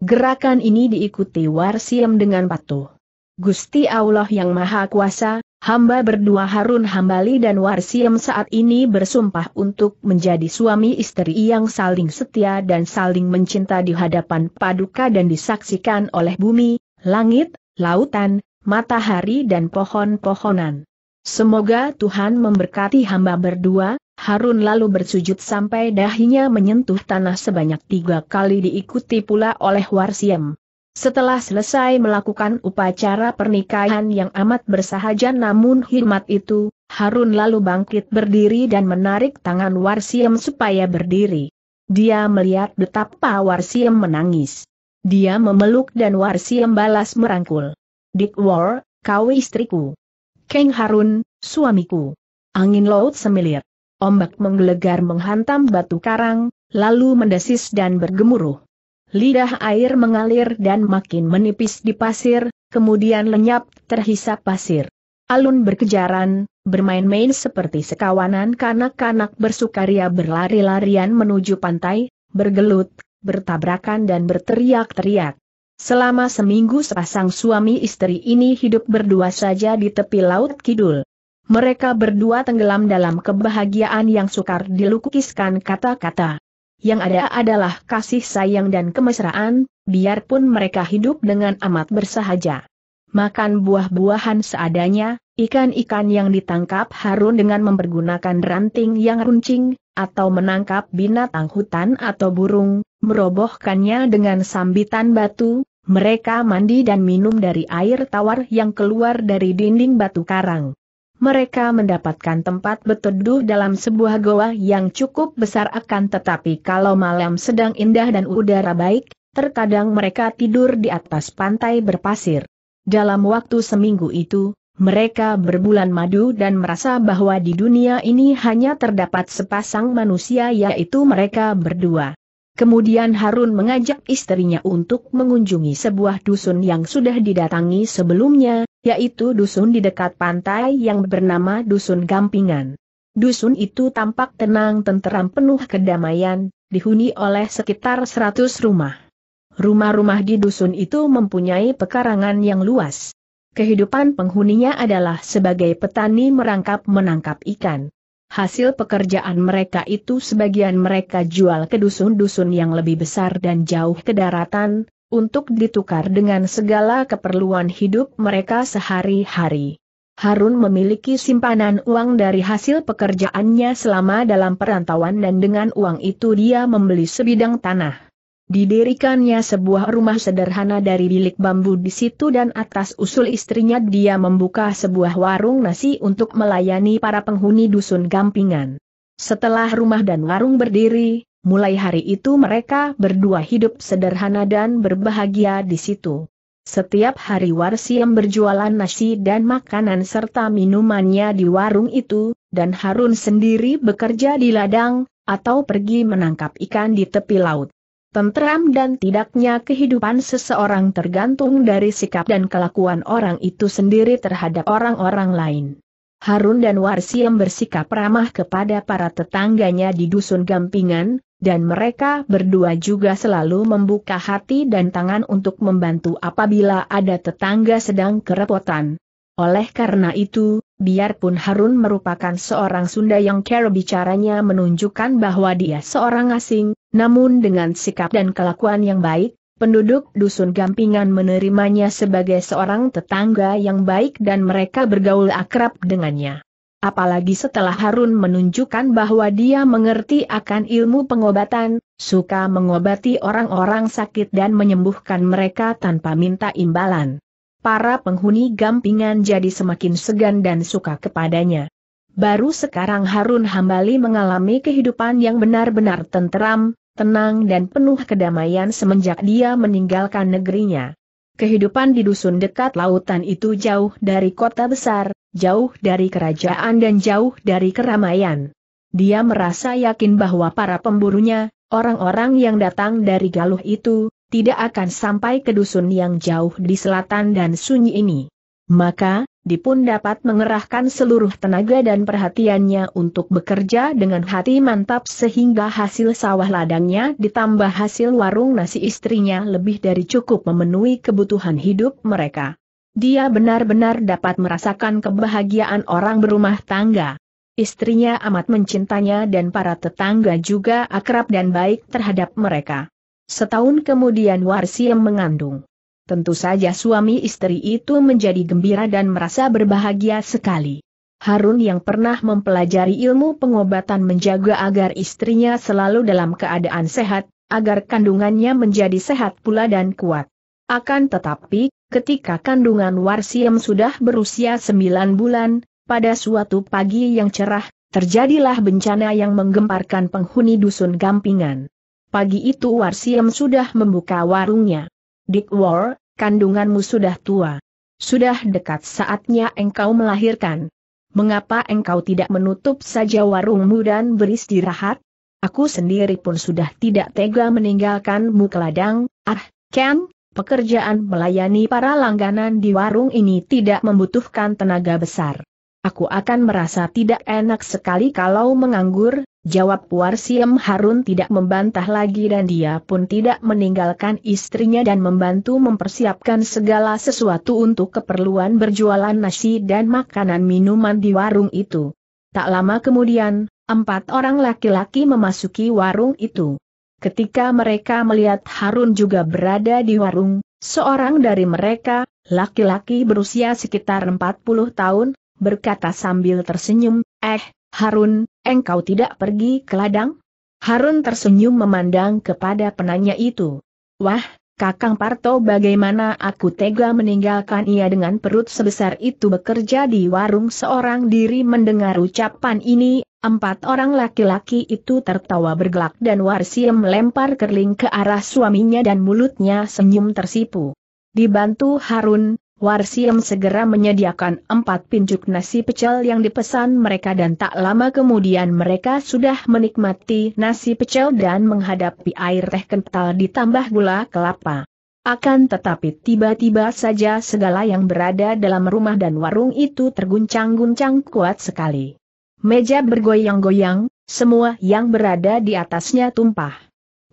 Gerakan ini diikuti Warsiem dengan patuh. Gusti Allah yang Maha Kuasa, hamba berdua Harun Hambali dan Warsiem saat ini bersumpah untuk menjadi suami istri yang saling setia dan saling mencinta di hadapan paduka dan disaksikan oleh bumi, langit, lautan, matahari dan pohon-pohonan. Semoga Tuhan memberkati hamba berdua, Harun lalu bersujud sampai dahinya menyentuh tanah sebanyak tiga kali diikuti pula oleh Warsiem. Setelah selesai melakukan upacara pernikahan yang amat bersahaja namun hikmat itu, Harun lalu bangkit berdiri dan menarik tangan Warsiem supaya berdiri. Dia melihat betapa Warsiem menangis. Dia memeluk dan Warsiem balas merangkul. Dick War, kau istriku. Keng Harun, suamiku. Angin laut semilir. Ombak menggelegar menghantam batu karang, lalu mendesis dan bergemuruh. Lidah air mengalir dan makin menipis di pasir, kemudian lenyap terhisap pasir. Alun berkejaran, bermain-main seperti sekawanan kanak-kanak bersukaria berlari-larian menuju pantai, bergelut, bertabrakan dan berteriak-teriak. Selama seminggu sepasang suami istri ini hidup berdua saja di tepi laut kidul. Mereka berdua tenggelam dalam kebahagiaan yang sukar dilukiskan kata-kata. Yang ada adalah kasih sayang dan kemesraan, biarpun mereka hidup dengan amat bersahaja. Makan buah-buahan seadanya, ikan-ikan yang ditangkap harun dengan mempergunakan ranting yang runcing, atau menangkap binatang hutan atau burung, merobohkannya dengan sambitan batu, mereka mandi dan minum dari air tawar yang keluar dari dinding batu karang mereka mendapatkan tempat berteduh dalam sebuah goa yang cukup besar akan tetapi kalau malam sedang indah dan udara baik, terkadang mereka tidur di atas pantai berpasir. Dalam waktu seminggu itu, mereka berbulan madu dan merasa bahwa di dunia ini hanya terdapat sepasang manusia yaitu mereka berdua. Kemudian Harun mengajak istrinya untuk mengunjungi sebuah dusun yang sudah didatangi sebelumnya, yaitu dusun di dekat pantai yang bernama Dusun Gampingan. Dusun itu tampak tenang tenteram penuh kedamaian, dihuni oleh sekitar 100 rumah. Rumah-rumah di dusun itu mempunyai pekarangan yang luas. Kehidupan penghuninya adalah sebagai petani merangkap menangkap ikan. Hasil pekerjaan mereka itu sebagian mereka jual ke dusun-dusun yang lebih besar dan jauh ke daratan, untuk ditukar dengan segala keperluan hidup mereka sehari-hari. Harun memiliki simpanan uang dari hasil pekerjaannya selama dalam perantauan dan dengan uang itu dia membeli sebidang tanah. Didirikannya sebuah rumah sederhana dari bilik bambu di situ dan atas usul istrinya dia membuka sebuah warung nasi untuk melayani para penghuni dusun gampingan. Setelah rumah dan warung berdiri, Mulai hari itu mereka berdua hidup sederhana dan berbahagia di situ. Setiap hari Warsiam berjualan nasi dan makanan serta minumannya di warung itu, dan Harun sendiri bekerja di ladang, atau pergi menangkap ikan di tepi laut. Tentram dan tidaknya kehidupan seseorang tergantung dari sikap dan kelakuan orang itu sendiri terhadap orang-orang lain. Harun dan Warsiam bersikap ramah kepada para tetangganya di dusun Gampingan, dan mereka berdua juga selalu membuka hati dan tangan untuk membantu apabila ada tetangga sedang kerepotan. Oleh karena itu, biarpun Harun merupakan seorang Sunda yang care bicaranya menunjukkan bahwa dia seorang asing, namun dengan sikap dan kelakuan yang baik, penduduk dusun Gampingan menerimanya sebagai seorang tetangga yang baik dan mereka bergaul akrab dengannya apalagi setelah Harun menunjukkan bahwa dia mengerti akan ilmu pengobatan, suka mengobati orang-orang sakit dan menyembuhkan mereka tanpa minta imbalan. Para penghuni gampingan jadi semakin segan dan suka kepadanya. Baru sekarang Harun Hambali mengalami kehidupan yang benar-benar tenteram, tenang dan penuh kedamaian semenjak dia meninggalkan negerinya. Kehidupan di dusun dekat lautan itu jauh dari kota besar, jauh dari kerajaan dan jauh dari keramaian. Dia merasa yakin bahwa para pemburunya, orang-orang yang datang dari galuh itu, tidak akan sampai ke dusun yang jauh di selatan dan sunyi ini. Maka, Dipun dapat mengerahkan seluruh tenaga dan perhatiannya untuk bekerja dengan hati mantap sehingga hasil sawah ladangnya ditambah hasil warung nasi istrinya lebih dari cukup memenuhi kebutuhan hidup mereka. Dia benar-benar dapat merasakan kebahagiaan orang berumah tangga. Istrinya amat mencintanya dan para tetangga juga akrab dan baik terhadap mereka. Setahun kemudian Warsiem mengandung. Tentu saja suami istri itu menjadi gembira dan merasa berbahagia sekali. Harun yang pernah mempelajari ilmu pengobatan menjaga agar istrinya selalu dalam keadaan sehat, agar kandungannya menjadi sehat pula dan kuat. Akan tetapi, ketika kandungan Warsiem sudah berusia 9 bulan, pada suatu pagi yang cerah, terjadilah bencana yang menggemparkan penghuni dusun Gampingan. Pagi itu Warsiem sudah membuka warungnya. Dick War, kandunganmu sudah tua. Sudah dekat saatnya engkau melahirkan. Mengapa engkau tidak menutup saja warungmu dan beristirahat? Aku sendiri pun sudah tidak tega meninggalkanmu ke ladang, ah, Ken, pekerjaan melayani para langganan di warung ini tidak membutuhkan tenaga besar. Aku akan merasa tidak enak sekali kalau menganggur, Jawab Warsiem Harun tidak membantah lagi dan dia pun tidak meninggalkan istrinya dan membantu mempersiapkan segala sesuatu untuk keperluan berjualan nasi dan makanan minuman di warung itu. Tak lama kemudian, empat orang laki-laki memasuki warung itu. Ketika mereka melihat Harun juga berada di warung, seorang dari mereka, laki-laki berusia sekitar 40 tahun, berkata sambil tersenyum, Eh, Harun, Engkau tidak pergi ke ladang? Harun tersenyum memandang kepada penanya itu. Wah, Kakang Parto bagaimana aku tega meninggalkan ia dengan perut sebesar itu bekerja di warung seorang diri mendengar ucapan ini, empat orang laki-laki itu tertawa bergelak dan Warsiem melempar kerling ke arah suaminya dan mulutnya senyum tersipu. Dibantu Harun, Warsiem segera menyediakan empat pincuk nasi pecel yang dipesan mereka dan tak lama kemudian mereka sudah menikmati nasi pecel dan menghadapi air teh kental ditambah gula kelapa. Akan tetapi tiba-tiba saja segala yang berada dalam rumah dan warung itu terguncang-guncang kuat sekali. Meja bergoyang-goyang, semua yang berada di atasnya tumpah.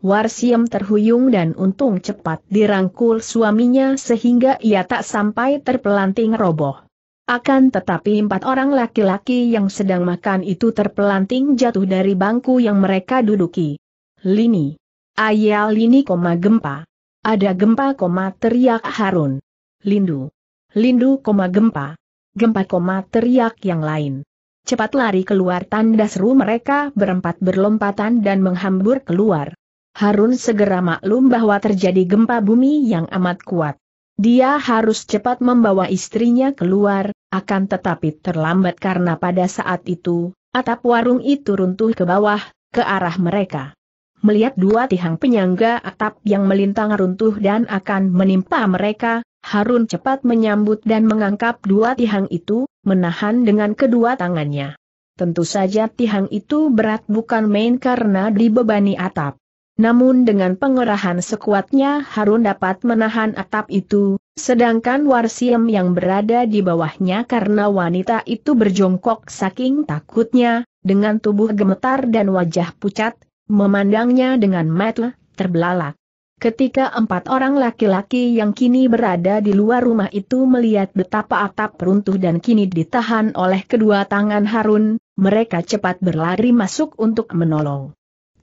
Warsiem terhuyung dan untung cepat dirangkul suaminya sehingga ia tak sampai terpelanting roboh. Akan tetapi empat orang laki-laki yang sedang makan itu terpelanting jatuh dari bangku yang mereka duduki. Lini. Ayal Lini, gempa. Ada gempa, teriak Harun. Lindu. Lindu, gempa. Gempa, teriak yang lain. Cepat lari keluar tanda seru mereka berempat berlompatan dan menghambur keluar. Harun segera maklum bahwa terjadi gempa bumi yang amat kuat. Dia harus cepat membawa istrinya keluar, akan tetapi terlambat karena pada saat itu, atap warung itu runtuh ke bawah, ke arah mereka. Melihat dua tiang penyangga atap yang melintang runtuh dan akan menimpa mereka, Harun cepat menyambut dan mengangkap dua tiang itu, menahan dengan kedua tangannya. Tentu saja tiang itu berat bukan main karena dibebani atap. Namun dengan pengerahan sekuatnya Harun dapat menahan atap itu, sedangkan Warsiem yang berada di bawahnya karena wanita itu berjongkok saking takutnya, dengan tubuh gemetar dan wajah pucat, memandangnya dengan mata terbelalak. Ketika empat orang laki-laki yang kini berada di luar rumah itu melihat betapa atap runtuh dan kini ditahan oleh kedua tangan Harun, mereka cepat berlari masuk untuk menolong.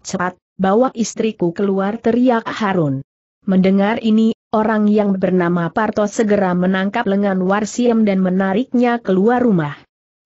Cepat, bawa istriku keluar teriak Harun. Mendengar ini, orang yang bernama Parto segera menangkap lengan Warsiem dan menariknya keluar rumah.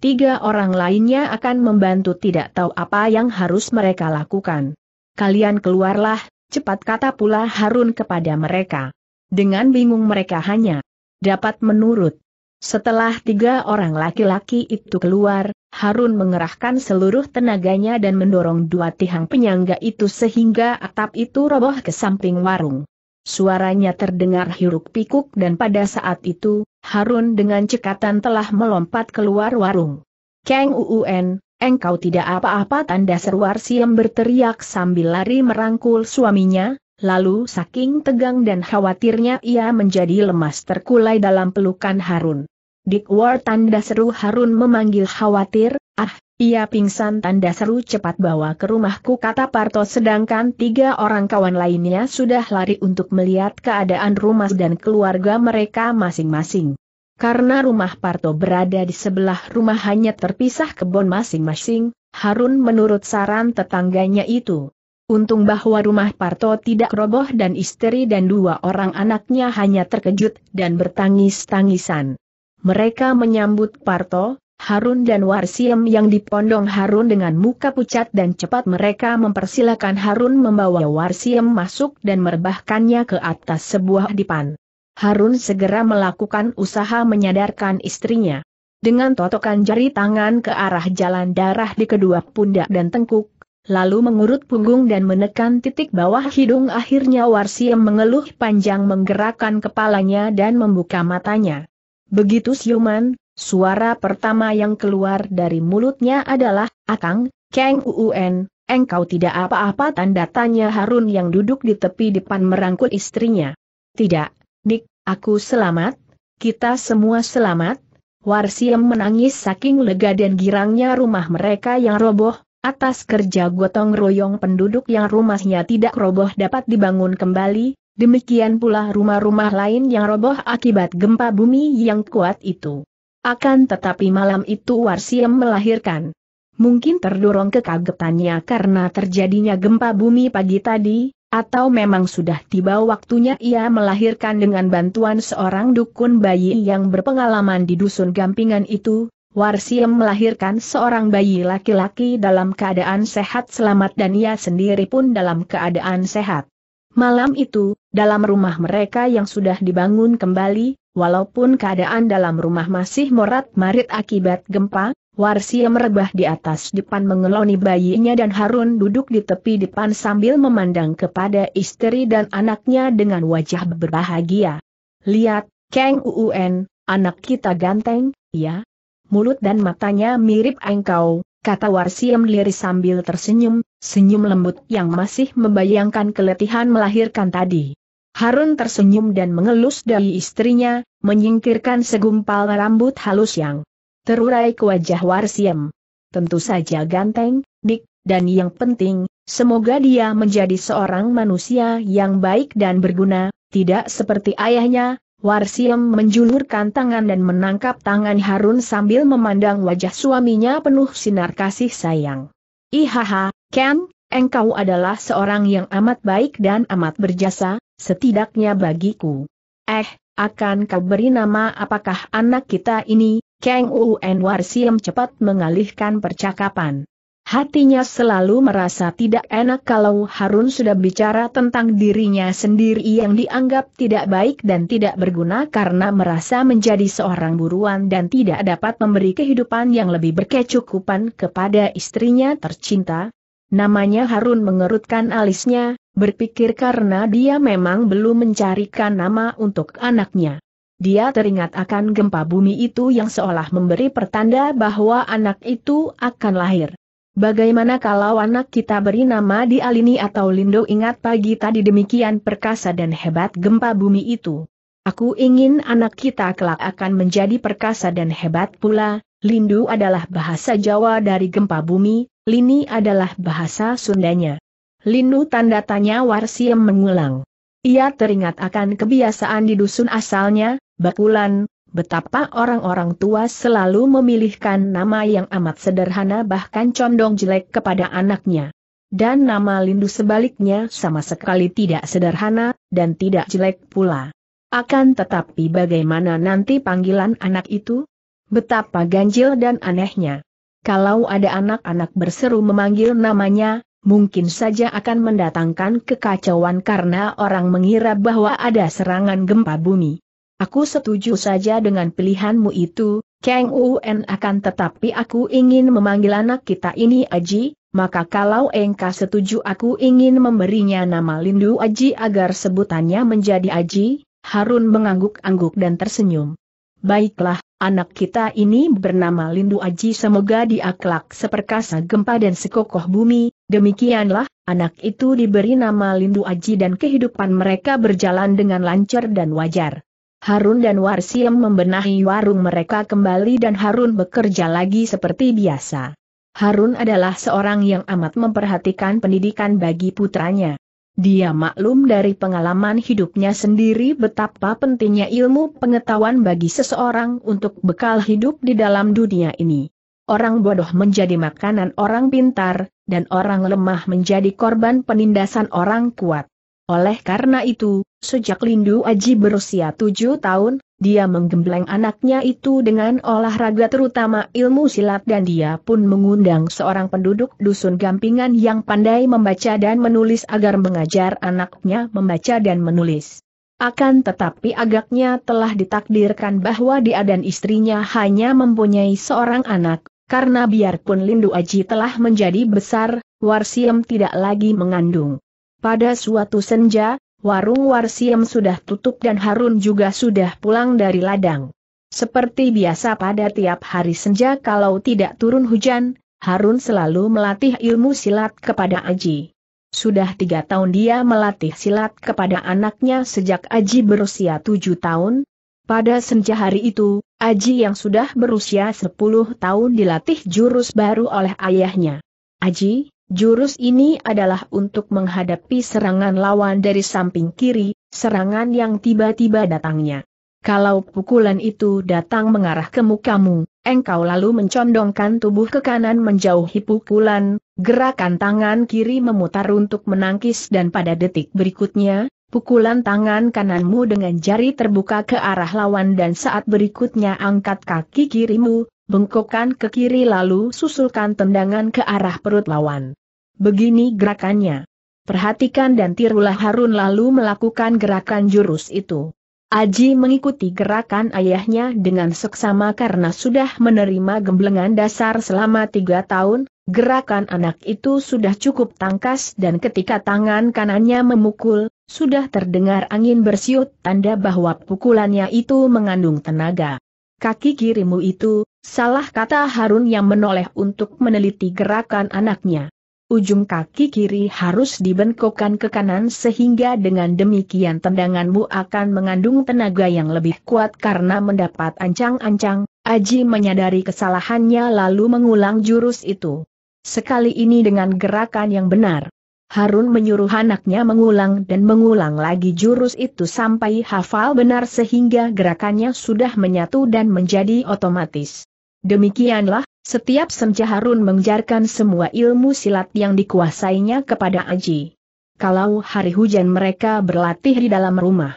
Tiga orang lainnya akan membantu tidak tahu apa yang harus mereka lakukan. Kalian keluarlah, cepat kata pula Harun kepada mereka. Dengan bingung mereka hanya dapat menurut. Setelah tiga orang laki-laki itu keluar, Harun mengerahkan seluruh tenaganya dan mendorong dua tiang penyangga itu sehingga atap itu roboh ke samping warung. Suaranya terdengar hiruk pikuk dan pada saat itu, Harun dengan cekatan telah melompat keluar warung. Kang Uun, engkau tidak apa-apa tanda seruar Siam berteriak sambil lari merangkul suaminya, Lalu saking tegang dan khawatirnya ia menjadi lemas terkulai dalam pelukan Harun. Dick War tanda seru Harun memanggil khawatir, ah, ia pingsan tanda seru cepat bawa ke rumahku kata Parto sedangkan tiga orang kawan lainnya sudah lari untuk melihat keadaan rumah dan keluarga mereka masing-masing. Karena rumah Parto berada di sebelah rumah hanya terpisah kebun masing-masing, Harun menurut saran tetangganya itu Untung bahwa rumah Parto tidak roboh dan istri dan dua orang anaknya hanya terkejut dan bertangis-tangisan. Mereka menyambut Parto, Harun dan Warsiem yang dipondong Harun dengan muka pucat dan cepat mereka mempersilahkan Harun membawa Warsiem masuk dan merebahkannya ke atas sebuah dipan. Harun segera melakukan usaha menyadarkan istrinya. Dengan totokan jari tangan ke arah jalan darah di kedua pundak dan tengkuk, lalu mengurut punggung dan menekan titik bawah hidung akhirnya Warsiem mengeluh panjang menggerakkan kepalanya dan membuka matanya. Begitu siuman, suara pertama yang keluar dari mulutnya adalah, Akang, keng Uun, engkau tidak apa-apa tanda tanya Harun yang duduk di tepi depan merangkul istrinya. Tidak, Dik, aku selamat, kita semua selamat, Warsiem menangis saking lega dan girangnya rumah mereka yang roboh, Atas kerja gotong royong penduduk yang rumahnya tidak roboh dapat dibangun kembali, demikian pula rumah-rumah lain yang roboh akibat gempa bumi yang kuat itu. Akan tetapi malam itu Warsiem melahirkan. Mungkin terdorong kekagetannya karena terjadinya gempa bumi pagi tadi, atau memang sudah tiba waktunya ia melahirkan dengan bantuan seorang dukun bayi yang berpengalaman di dusun gampingan itu, Warsiem melahirkan seorang bayi laki-laki dalam keadaan sehat selamat dan ia sendiri pun dalam keadaan sehat. Malam itu, dalam rumah mereka yang sudah dibangun kembali, walaupun keadaan dalam rumah masih morat-marit akibat gempa, Warsiem merebah di atas depan mengeloni bayinya dan Harun duduk di tepi depan sambil memandang kepada istri dan anaknya dengan wajah berbahagia. Lihat, Kang Uun, anak kita ganteng, ya, mulut dan matanya mirip engkau, kata Warsiem Liri sambil tersenyum, senyum lembut yang masih membayangkan keletihan melahirkan tadi. Harun tersenyum dan mengelus dari istrinya, menyingkirkan segumpal rambut halus yang terurai ke wajah Warsiem. Tentu saja ganteng, dik, dan yang penting, semoga dia menjadi seorang manusia yang baik dan berguna, tidak seperti ayahnya, Warsiem menjulurkan tangan dan menangkap tangan Harun sambil memandang wajah suaminya penuh sinar kasih sayang. Ihaha, Ken, engkau adalah seorang yang amat baik dan amat berjasa, setidaknya bagiku. Eh, akan kau beri nama apakah anak kita ini, Kang Uen Warsiem cepat mengalihkan percakapan. Hatinya selalu merasa tidak enak kalau Harun sudah bicara tentang dirinya sendiri yang dianggap tidak baik dan tidak berguna karena merasa menjadi seorang buruan dan tidak dapat memberi kehidupan yang lebih berkecukupan kepada istrinya tercinta. Namanya Harun mengerutkan alisnya, berpikir karena dia memang belum mencarikan nama untuk anaknya. Dia teringat akan gempa bumi itu yang seolah memberi pertanda bahwa anak itu akan lahir. Bagaimana kalau anak kita beri nama di Alini atau Lindo ingat pagi tadi demikian perkasa dan hebat gempa bumi itu. Aku ingin anak kita kelak akan menjadi perkasa dan hebat pula, Lindu adalah bahasa Jawa dari gempa bumi, Lini adalah bahasa Sundanya. Lindu tanda tanya Warsiem mengulang. Ia teringat akan kebiasaan di dusun asalnya, Bakulan, Betapa orang-orang tua selalu memilihkan nama yang amat sederhana bahkan condong jelek kepada anaknya. Dan nama Lindu sebaliknya sama sekali tidak sederhana, dan tidak jelek pula. Akan tetapi bagaimana nanti panggilan anak itu? Betapa ganjil dan anehnya. Kalau ada anak-anak berseru memanggil namanya, mungkin saja akan mendatangkan kekacauan karena orang mengira bahwa ada serangan gempa bumi. Aku setuju saja dengan pilihanmu itu, Kang Uen akan tetapi aku ingin memanggil anak kita ini Aji, maka kalau engkau setuju aku ingin memberinya nama Lindu Aji agar sebutannya menjadi Aji, Harun mengangguk-angguk dan tersenyum. Baiklah, anak kita ini bernama Lindu Aji semoga diaklak seperkasa gempa dan sekokoh bumi, demikianlah, anak itu diberi nama Lindu Aji dan kehidupan mereka berjalan dengan lancar dan wajar. Harun dan Warsiem membenahi warung mereka kembali dan Harun bekerja lagi seperti biasa. Harun adalah seorang yang amat memperhatikan pendidikan bagi putranya. Dia maklum dari pengalaman hidupnya sendiri betapa pentingnya ilmu pengetahuan bagi seseorang untuk bekal hidup di dalam dunia ini. Orang bodoh menjadi makanan orang pintar, dan orang lemah menjadi korban penindasan orang kuat. Oleh karena itu, Sejak Lindu Aji berusia tujuh tahun, dia menggembleng anaknya itu dengan olahraga terutama ilmu silat dan dia pun mengundang seorang penduduk dusun gampingan yang pandai membaca dan menulis agar mengajar anaknya membaca dan menulis. Akan tetapi agaknya telah ditakdirkan bahwa dia dan istrinya hanya mempunyai seorang anak, karena biarpun Lindu Aji telah menjadi besar, Warsiem tidak lagi mengandung. Pada suatu senja, warung Warsiem sudah tutup dan Harun juga sudah pulang dari ladang. Seperti biasa pada tiap hari senja kalau tidak turun hujan, Harun selalu melatih ilmu silat kepada Aji. Sudah tiga tahun dia melatih silat kepada anaknya sejak Aji berusia tujuh tahun. Pada senja hari itu, Aji yang sudah berusia sepuluh tahun dilatih jurus baru oleh ayahnya. Aji, Jurus ini adalah untuk menghadapi serangan lawan dari samping kiri, serangan yang tiba-tiba datangnya. Kalau pukulan itu datang mengarah ke mukamu, engkau lalu mencondongkan tubuh ke kanan menjauhi pukulan, gerakan tangan kiri memutar untuk menangkis dan pada detik berikutnya, pukulan tangan kananmu dengan jari terbuka ke arah lawan dan saat berikutnya angkat kaki kirimu, bengkokkan ke kiri lalu susulkan tendangan ke arah perut lawan. Begini gerakannya. Perhatikan dan tirulah Harun lalu melakukan gerakan jurus itu. Aji mengikuti gerakan ayahnya dengan seksama karena sudah menerima gemblengan dasar selama tiga tahun, gerakan anak itu sudah cukup tangkas dan ketika tangan kanannya memukul, sudah terdengar angin bersiut tanda bahwa pukulannya itu mengandung tenaga. Kaki kirimu itu, salah kata Harun yang menoleh untuk meneliti gerakan anaknya. Ujung kaki kiri harus dibengkokkan ke kanan sehingga dengan demikian tendanganmu akan mengandung tenaga yang lebih kuat karena mendapat ancang-ancang, Aji menyadari kesalahannya lalu mengulang jurus itu. Sekali ini dengan gerakan yang benar. Harun menyuruh anaknya mengulang dan mengulang lagi jurus itu sampai hafal benar sehingga gerakannya sudah menyatu dan menjadi otomatis. Demikianlah, setiap senja Harun mengajarkan semua ilmu silat yang dikuasainya kepada Aji. Kalau hari hujan mereka berlatih di dalam rumah.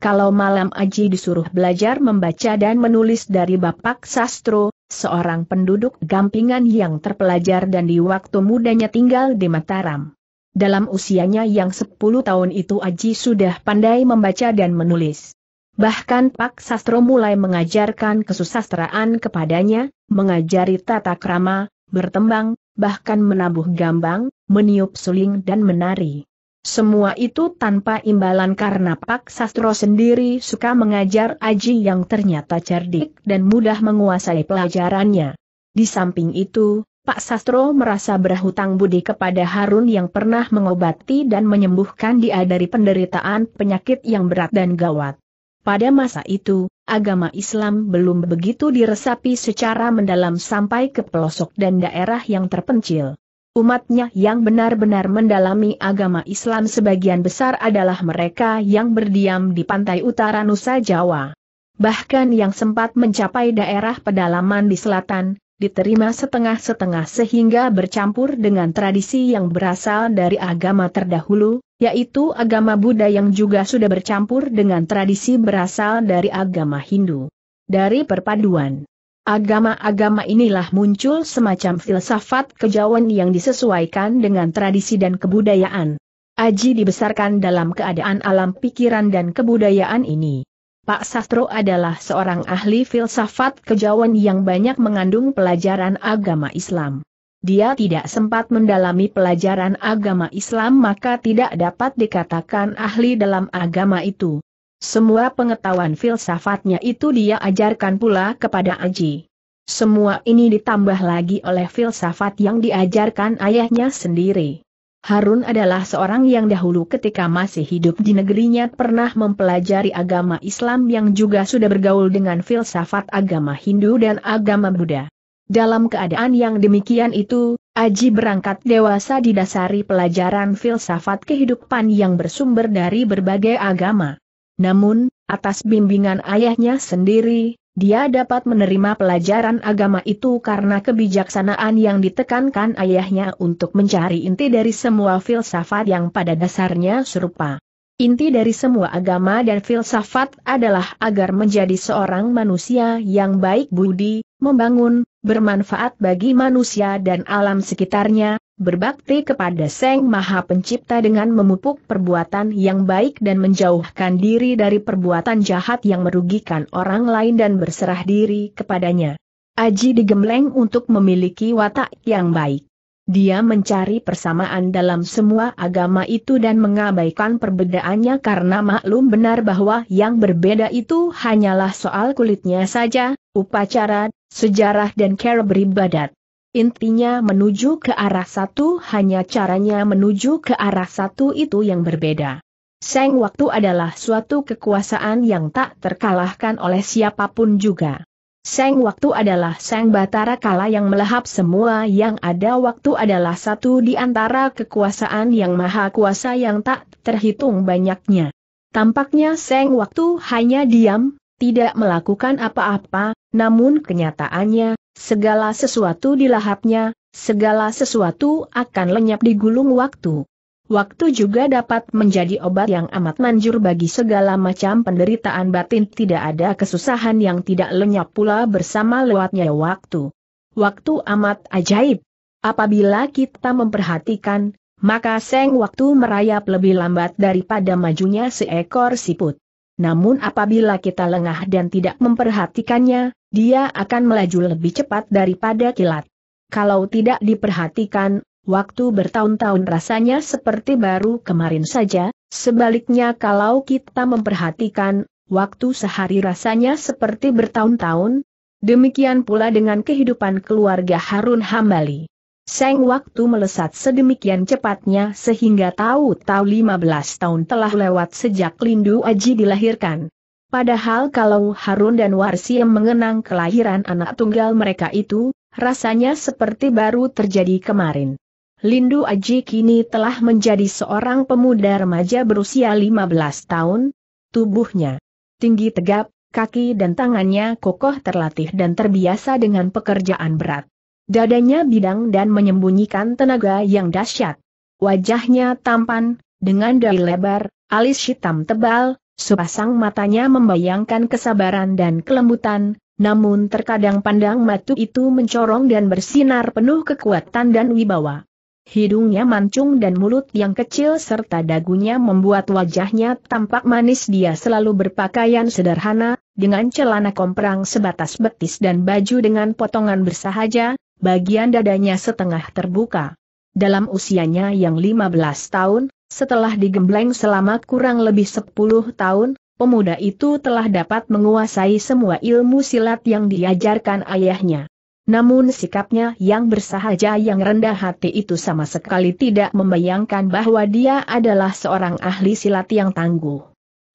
Kalau malam Aji disuruh belajar membaca dan menulis dari Bapak Sastro, seorang penduduk gampingan yang terpelajar dan di waktu mudanya tinggal di Mataram. Dalam usianya yang 10 tahun itu Aji sudah pandai membaca dan menulis. Bahkan Pak Sastro mulai mengajarkan kesusastraan kepadanya, mengajari tata krama, bertembang, bahkan menabuh gambang, meniup suling dan menari. Semua itu tanpa imbalan karena Pak Sastro sendiri suka mengajar Aji yang ternyata cerdik dan mudah menguasai pelajarannya. Di samping itu, Pak Sastro merasa berhutang budi kepada Harun yang pernah mengobati dan menyembuhkan dia dari penderitaan penyakit yang berat dan gawat. Pada masa itu, agama Islam belum begitu diresapi secara mendalam sampai ke pelosok dan daerah yang terpencil. Umatnya yang benar-benar mendalami agama Islam sebagian besar adalah mereka yang berdiam di pantai utara Nusa Jawa. Bahkan yang sempat mencapai daerah pedalaman di selatan, diterima setengah-setengah sehingga bercampur dengan tradisi yang berasal dari agama terdahulu, yaitu agama Buddha yang juga sudah bercampur dengan tradisi berasal dari agama Hindu. Dari perpaduan agama-agama inilah muncul semacam filsafat kejauhan yang disesuaikan dengan tradisi dan kebudayaan. Aji dibesarkan dalam keadaan alam pikiran dan kebudayaan ini. Pak Sastro adalah seorang ahli filsafat kejawen yang banyak mengandung pelajaran agama Islam. Dia tidak sempat mendalami pelajaran agama Islam maka tidak dapat dikatakan ahli dalam agama itu. Semua pengetahuan filsafatnya itu dia ajarkan pula kepada Aji. Semua ini ditambah lagi oleh filsafat yang diajarkan ayahnya sendiri. Harun adalah seorang yang dahulu ketika masih hidup di negerinya pernah mempelajari agama Islam yang juga sudah bergaul dengan filsafat agama Hindu dan agama Buddha. Dalam keadaan yang demikian itu, Aji berangkat dewasa didasari pelajaran filsafat kehidupan yang bersumber dari berbagai agama. Namun, atas bimbingan ayahnya sendiri, dia dapat menerima pelajaran agama itu karena kebijaksanaan yang ditekankan ayahnya untuk mencari inti dari semua filsafat yang pada dasarnya serupa. Inti dari semua agama dan filsafat adalah agar menjadi seorang manusia yang baik budi, membangun, bermanfaat bagi manusia dan alam sekitarnya, berbakti kepada Sang Maha Pencipta dengan memupuk perbuatan yang baik dan menjauhkan diri dari perbuatan jahat yang merugikan orang lain dan berserah diri kepadanya. Aji digembleng untuk memiliki watak yang baik. Dia mencari persamaan dalam semua agama itu dan mengabaikan perbedaannya karena maklum benar bahwa yang berbeda itu hanyalah soal kulitnya saja, upacara, sejarah dan cara beribadat. Intinya menuju ke arah satu hanya caranya menuju ke arah satu itu yang berbeda. Seng waktu adalah suatu kekuasaan yang tak terkalahkan oleh siapapun juga. Seng waktu adalah seng batara kala yang melahap semua yang ada waktu adalah satu di antara kekuasaan yang maha kuasa yang tak terhitung banyaknya. Tampaknya seng waktu hanya diam, tidak melakukan apa-apa, namun kenyataannya, Segala sesuatu dilahapnya, segala sesuatu akan lenyap di gulung waktu. Waktu juga dapat menjadi obat yang amat manjur bagi segala macam penderitaan batin tidak ada kesusahan yang tidak lenyap pula bersama lewatnya waktu. Waktu amat ajaib. Apabila kita memperhatikan, maka seng waktu merayap lebih lambat daripada majunya seekor siput. Namun apabila kita lengah dan tidak memperhatikannya, dia akan melaju lebih cepat daripada kilat. Kalau tidak diperhatikan, waktu bertahun-tahun rasanya seperti baru kemarin saja, sebaliknya kalau kita memperhatikan, waktu sehari rasanya seperti bertahun-tahun, Demikian pula dengan kehidupan keluarga Harun Hambali. Seng waktu melesat sedemikian cepatnya sehingga tahu-tahu 15 tahun telah lewat sejak Lindu Aji dilahirkan. Padahal kalau Harun dan Warsi yang mengenang kelahiran anak tunggal mereka itu, rasanya seperti baru terjadi kemarin. Lindu Aji kini telah menjadi seorang pemuda remaja berusia 15 tahun, tubuhnya tinggi tegap, kaki dan tangannya kokoh terlatih dan terbiasa dengan pekerjaan berat. Dadanya bidang dan menyembunyikan tenaga yang dahsyat. Wajahnya tampan, dengan dahi lebar, alis hitam tebal, sepasang matanya membayangkan kesabaran dan kelembutan, namun terkadang pandang matu itu mencorong dan bersinar penuh kekuatan dan wibawa. Hidungnya mancung dan mulut yang kecil serta dagunya membuat wajahnya tampak manis dia selalu berpakaian sederhana, dengan celana komprang sebatas betis dan baju dengan potongan bersahaja, bagian dadanya setengah terbuka. Dalam usianya yang 15 tahun, setelah digembleng selama kurang lebih 10 tahun, pemuda itu telah dapat menguasai semua ilmu silat yang diajarkan ayahnya. Namun sikapnya yang bersahaja yang rendah hati itu sama sekali tidak membayangkan bahwa dia adalah seorang ahli silat yang tangguh.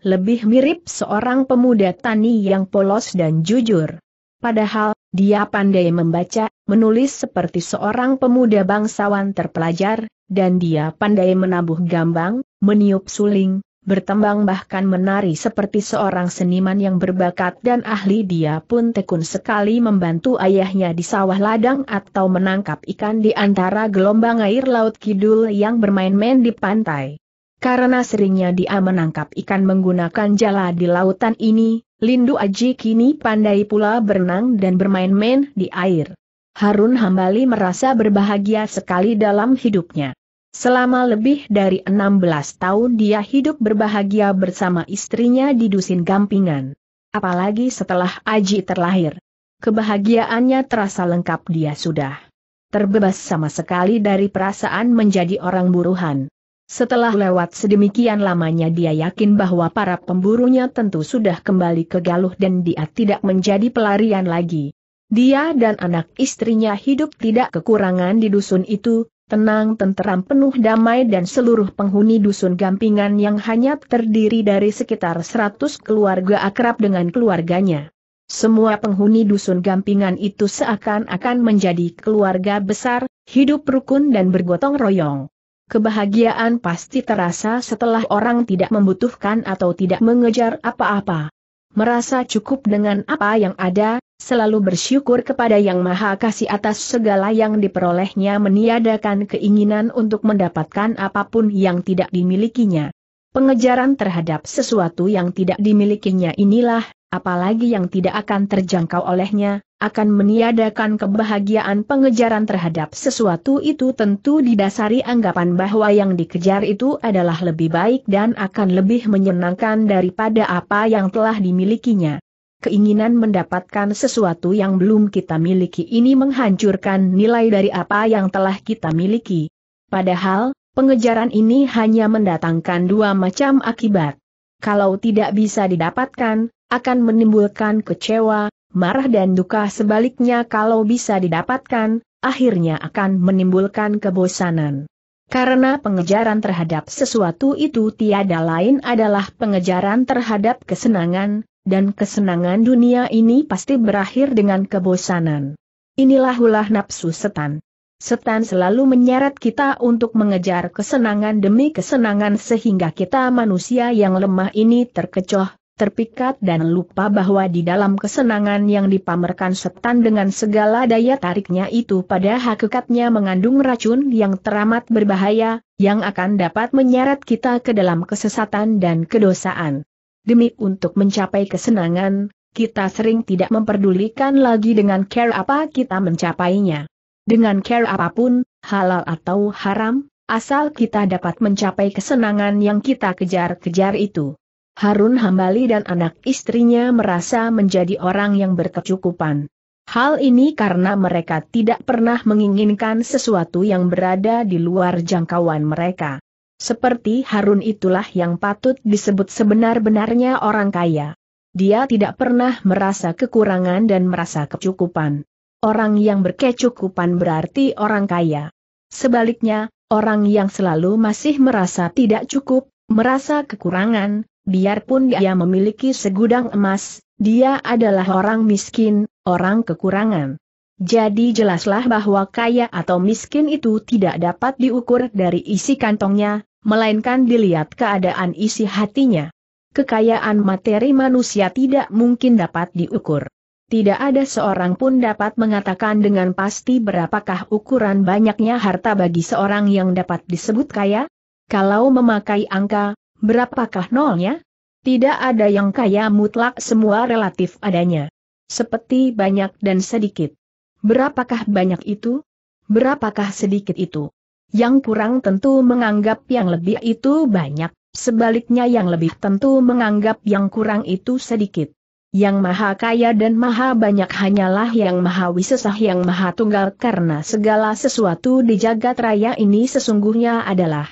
Lebih mirip seorang pemuda tani yang polos dan jujur. Padahal, dia pandai membaca, menulis seperti seorang pemuda bangsawan terpelajar, dan dia pandai menabuh gambang, meniup suling, bertembang bahkan menari seperti seorang seniman yang berbakat dan ahli dia pun tekun sekali membantu ayahnya di sawah ladang atau menangkap ikan di antara gelombang air laut kidul yang bermain-main di pantai. Karena seringnya dia menangkap ikan menggunakan jala di lautan ini, Lindu Aji kini pandai pula berenang dan bermain-main di air. Harun Hambali merasa berbahagia sekali dalam hidupnya. Selama lebih dari 16 tahun dia hidup berbahagia bersama istrinya di Dusin Gampingan. Apalagi setelah Aji terlahir. Kebahagiaannya terasa lengkap dia sudah. Terbebas sama sekali dari perasaan menjadi orang buruhan. Setelah lewat sedemikian lamanya dia yakin bahwa para pemburunya tentu sudah kembali ke Galuh dan dia tidak menjadi pelarian lagi. Dia dan anak istrinya hidup tidak kekurangan di dusun itu, tenang tenteram penuh damai dan seluruh penghuni dusun Gampingan yang hanya terdiri dari sekitar 100 keluarga akrab dengan keluarganya. Semua penghuni dusun Gampingan itu seakan-akan menjadi keluarga besar, hidup rukun dan bergotong royong. Kebahagiaan pasti terasa setelah orang tidak membutuhkan atau tidak mengejar apa-apa merasa cukup dengan apa yang ada, selalu bersyukur kepada Yang Maha Kasih atas segala yang diperolehnya meniadakan keinginan untuk mendapatkan apapun yang tidak dimilikinya. Pengejaran terhadap sesuatu yang tidak dimilikinya inilah apalagi yang tidak akan terjangkau olehnya, akan meniadakan kebahagiaan pengejaran terhadap sesuatu itu tentu didasari anggapan bahwa yang dikejar itu adalah lebih baik dan akan lebih menyenangkan daripada apa yang telah dimilikinya. Keinginan mendapatkan sesuatu yang belum kita miliki ini menghancurkan nilai dari apa yang telah kita miliki. Padahal, pengejaran ini hanya mendatangkan dua macam akibat. Kalau tidak bisa didapatkan, akan menimbulkan kecewa, marah dan duka sebaliknya kalau bisa didapatkan, akhirnya akan menimbulkan kebosanan. Karena pengejaran terhadap sesuatu itu tiada lain adalah pengejaran terhadap kesenangan, dan kesenangan dunia ini pasti berakhir dengan kebosanan. Inilah ulah nafsu setan. Setan selalu menyeret kita untuk mengejar kesenangan demi kesenangan sehingga kita manusia yang lemah ini terkecoh, terpikat dan lupa bahwa di dalam kesenangan yang dipamerkan setan dengan segala daya tariknya itu pada hakikatnya mengandung racun yang teramat berbahaya, yang akan dapat menyeret kita ke dalam kesesatan dan kedosaan. Demi untuk mencapai kesenangan, kita sering tidak memperdulikan lagi dengan care apa kita mencapainya. Dengan care apapun, halal atau haram, asal kita dapat mencapai kesenangan yang kita kejar-kejar itu. Harun Hambali dan anak istrinya merasa menjadi orang yang berkecukupan. Hal ini karena mereka tidak pernah menginginkan sesuatu yang berada di luar jangkauan mereka. Seperti Harun itulah yang patut disebut sebenar-benarnya orang kaya. Dia tidak pernah merasa kekurangan dan merasa kecukupan. Orang yang berkecukupan berarti orang kaya. Sebaliknya, orang yang selalu masih merasa tidak cukup, merasa kekurangan, biarpun dia memiliki segudang emas, dia adalah orang miskin, orang kekurangan. Jadi jelaslah bahwa kaya atau miskin itu tidak dapat diukur dari isi kantongnya, melainkan dilihat keadaan isi hatinya. Kekayaan materi manusia tidak mungkin dapat diukur. Tidak ada seorang pun dapat mengatakan dengan pasti berapakah ukuran banyaknya harta bagi seorang yang dapat disebut kaya. Kalau memakai angka, Berapakah nolnya? Tidak ada yang kaya mutlak semua relatif adanya. Seperti banyak dan sedikit. Berapakah banyak itu? Berapakah sedikit itu? Yang kurang tentu menganggap yang lebih itu banyak, sebaliknya yang lebih tentu menganggap yang kurang itu sedikit. Yang maha kaya dan maha banyak hanyalah yang maha wisesah yang maha tunggal karena segala sesuatu di jagat raya ini sesungguhnya adalah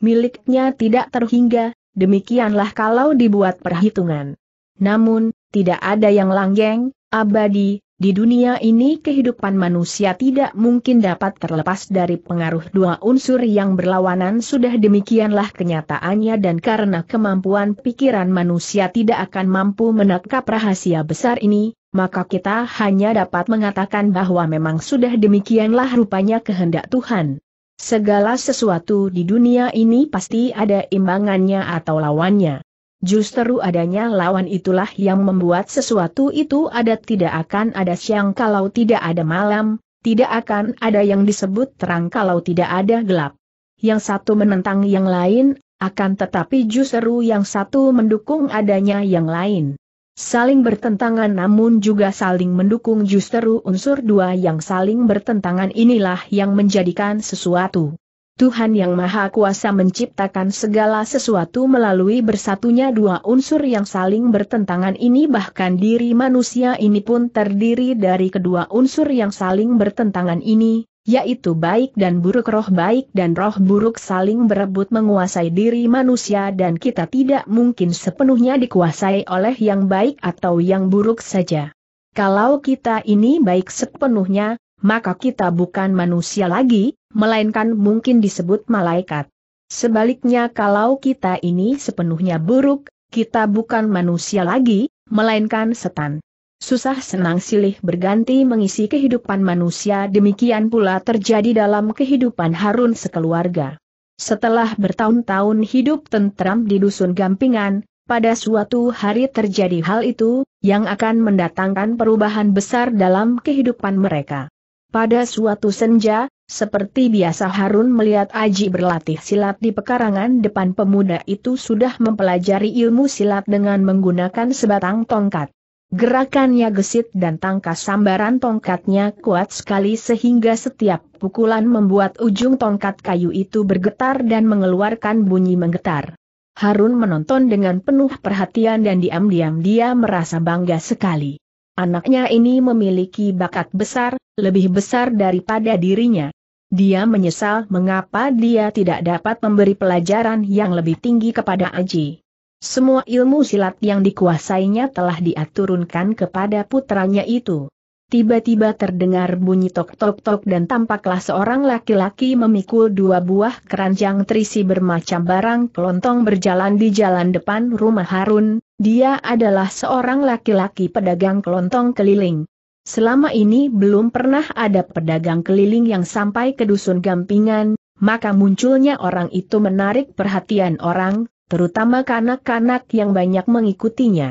miliknya tidak terhingga, demikianlah kalau dibuat perhitungan. Namun, tidak ada yang langgeng, abadi, di dunia ini kehidupan manusia tidak mungkin dapat terlepas dari pengaruh dua unsur yang berlawanan sudah demikianlah kenyataannya dan karena kemampuan pikiran manusia tidak akan mampu menangkap rahasia besar ini, maka kita hanya dapat mengatakan bahwa memang sudah demikianlah rupanya kehendak Tuhan. Segala sesuatu di dunia ini pasti ada imbangannya atau lawannya. Justru adanya lawan itulah yang membuat sesuatu itu ada tidak akan ada siang kalau tidak ada malam, tidak akan ada yang disebut terang kalau tidak ada gelap. Yang satu menentang yang lain, akan tetapi justru yang satu mendukung adanya yang lain saling bertentangan namun juga saling mendukung justru unsur dua yang saling bertentangan inilah yang menjadikan sesuatu. Tuhan Yang Maha Kuasa menciptakan segala sesuatu melalui bersatunya dua unsur yang saling bertentangan ini bahkan diri manusia ini pun terdiri dari kedua unsur yang saling bertentangan ini, yaitu baik dan buruk roh baik dan roh buruk saling berebut menguasai diri manusia dan kita tidak mungkin sepenuhnya dikuasai oleh yang baik atau yang buruk saja. Kalau kita ini baik sepenuhnya, maka kita bukan manusia lagi, melainkan mungkin disebut malaikat. Sebaliknya kalau kita ini sepenuhnya buruk, kita bukan manusia lagi, melainkan setan. Susah senang silih berganti mengisi kehidupan manusia demikian pula terjadi dalam kehidupan Harun sekeluarga. Setelah bertahun-tahun hidup tentram di dusun Gampingan, pada suatu hari terjadi hal itu, yang akan mendatangkan perubahan besar dalam kehidupan mereka. Pada suatu senja, seperti biasa Harun melihat Aji berlatih silat di pekarangan depan pemuda itu sudah mempelajari ilmu silat dengan menggunakan sebatang tongkat. Gerakannya gesit dan tangkas sambaran tongkatnya kuat sekali sehingga setiap pukulan membuat ujung tongkat kayu itu bergetar dan mengeluarkan bunyi menggetar. Harun menonton dengan penuh perhatian dan diam-diam dia merasa bangga sekali. Anaknya ini memiliki bakat besar, lebih besar daripada dirinya. Dia menyesal mengapa dia tidak dapat memberi pelajaran yang lebih tinggi kepada Aji. Semua ilmu silat yang dikuasainya telah diaturunkan kepada putranya itu. Tiba-tiba terdengar bunyi tok-tok-tok dan tampaklah seorang laki-laki memikul dua buah keranjang terisi bermacam barang kelontong berjalan di jalan depan rumah Harun, dia adalah seorang laki-laki pedagang kelontong keliling. Selama ini belum pernah ada pedagang keliling yang sampai ke dusun Gampingan, maka munculnya orang itu menarik perhatian orang, terutama kanak-kanak yang banyak mengikutinya.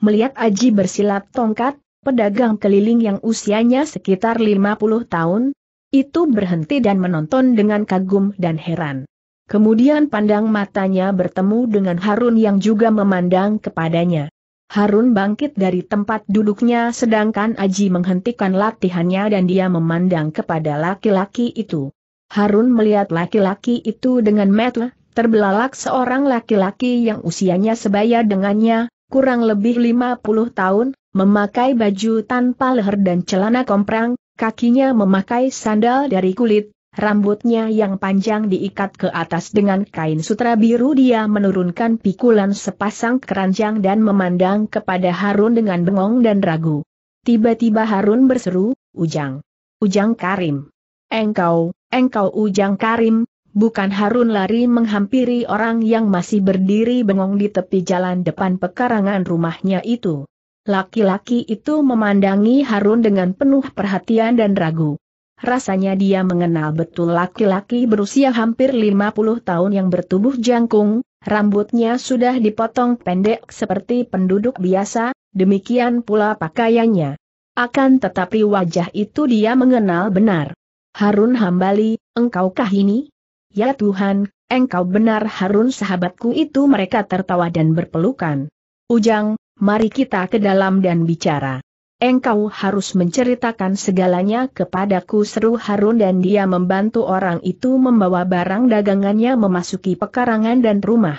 Melihat Aji bersilat tongkat, pedagang keliling yang usianya sekitar 50 tahun, itu berhenti dan menonton dengan kagum dan heran. Kemudian pandang matanya bertemu dengan Harun yang juga memandang kepadanya. Harun bangkit dari tempat duduknya sedangkan Aji menghentikan latihannya dan dia memandang kepada laki-laki itu. Harun melihat laki-laki itu dengan metel Terbelalak seorang laki-laki yang usianya sebaya dengannya, kurang lebih 50 tahun, memakai baju tanpa leher dan celana komprang, kakinya memakai sandal dari kulit, rambutnya yang panjang diikat ke atas dengan kain sutra biru dia menurunkan pikulan sepasang keranjang dan memandang kepada Harun dengan bengong dan ragu. Tiba-tiba Harun berseru, Ujang. Ujang Karim. Engkau, engkau Ujang Karim, Bukan Harun lari menghampiri orang yang masih berdiri bengong di tepi jalan depan pekarangan rumahnya itu. Laki-laki itu memandangi Harun dengan penuh perhatian dan ragu. Rasanya dia mengenal betul laki-laki berusia hampir 50 tahun yang bertubuh jangkung, rambutnya sudah dipotong pendek seperti penduduk biasa, demikian pula pakaiannya. Akan tetapi wajah itu dia mengenal benar. Harun Hambali, engkaukah ini? Ya Tuhan, engkau benar Harun sahabatku itu mereka tertawa dan berpelukan. Ujang, mari kita ke dalam dan bicara. Engkau harus menceritakan segalanya kepadaku seru Harun dan dia membantu orang itu membawa barang dagangannya memasuki pekarangan dan rumah.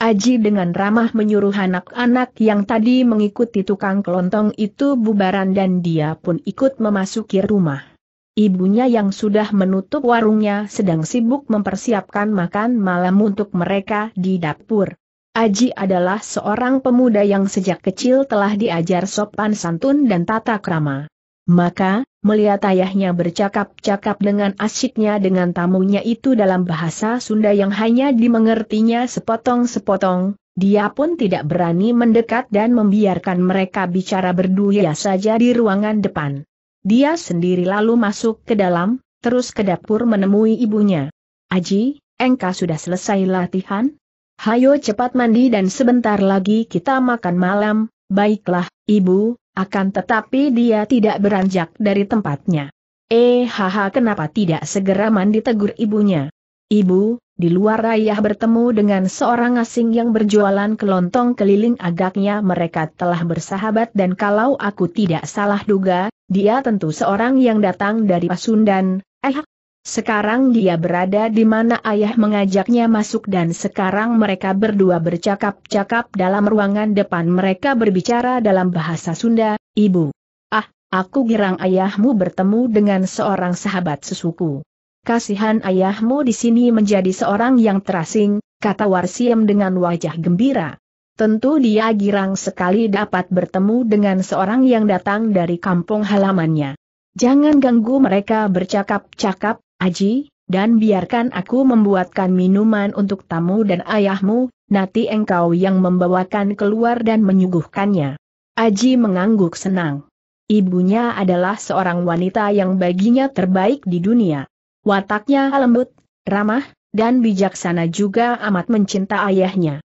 Aji dengan ramah menyuruh anak-anak yang tadi mengikuti tukang kelontong itu bubaran dan dia pun ikut memasuki rumah. Ibunya yang sudah menutup warungnya sedang sibuk mempersiapkan makan malam untuk mereka di dapur. Aji adalah seorang pemuda yang sejak kecil telah diajar sopan santun dan tata krama. Maka, melihat ayahnya bercakap-cakap dengan asyiknya dengan tamunya itu dalam bahasa Sunda yang hanya dimengertinya sepotong-sepotong, dia pun tidak berani mendekat dan membiarkan mereka bicara berdua saja di ruangan depan. Dia sendiri lalu masuk ke dalam, terus ke dapur menemui ibunya. Aji, engkau sudah selesai latihan? Hayo cepat mandi dan sebentar lagi kita makan malam, baiklah, ibu, akan tetapi dia tidak beranjak dari tempatnya. Eh haha kenapa tidak segera mandi tegur ibunya. Ibu, di luar ayah bertemu dengan seorang asing yang berjualan kelontong keliling agaknya mereka telah bersahabat dan kalau aku tidak salah duga, dia tentu seorang yang datang dari Pasundan, eh. Sekarang dia berada di mana ayah mengajaknya masuk dan sekarang mereka berdua bercakap-cakap dalam ruangan depan mereka berbicara dalam bahasa Sunda, ibu. Ah, aku girang ayahmu bertemu dengan seorang sahabat sesuku. Kasihan ayahmu di sini menjadi seorang yang terasing, kata Warsiem dengan wajah gembira. Tentu dia girang sekali dapat bertemu dengan seorang yang datang dari kampung halamannya. Jangan ganggu mereka bercakap-cakap, Aji, dan biarkan aku membuatkan minuman untuk tamu dan ayahmu, nanti engkau yang membawakan keluar dan menyuguhkannya. Aji mengangguk senang. Ibunya adalah seorang wanita yang baginya terbaik di dunia. Wataknya lembut, ramah, dan bijaksana juga amat mencinta ayahnya.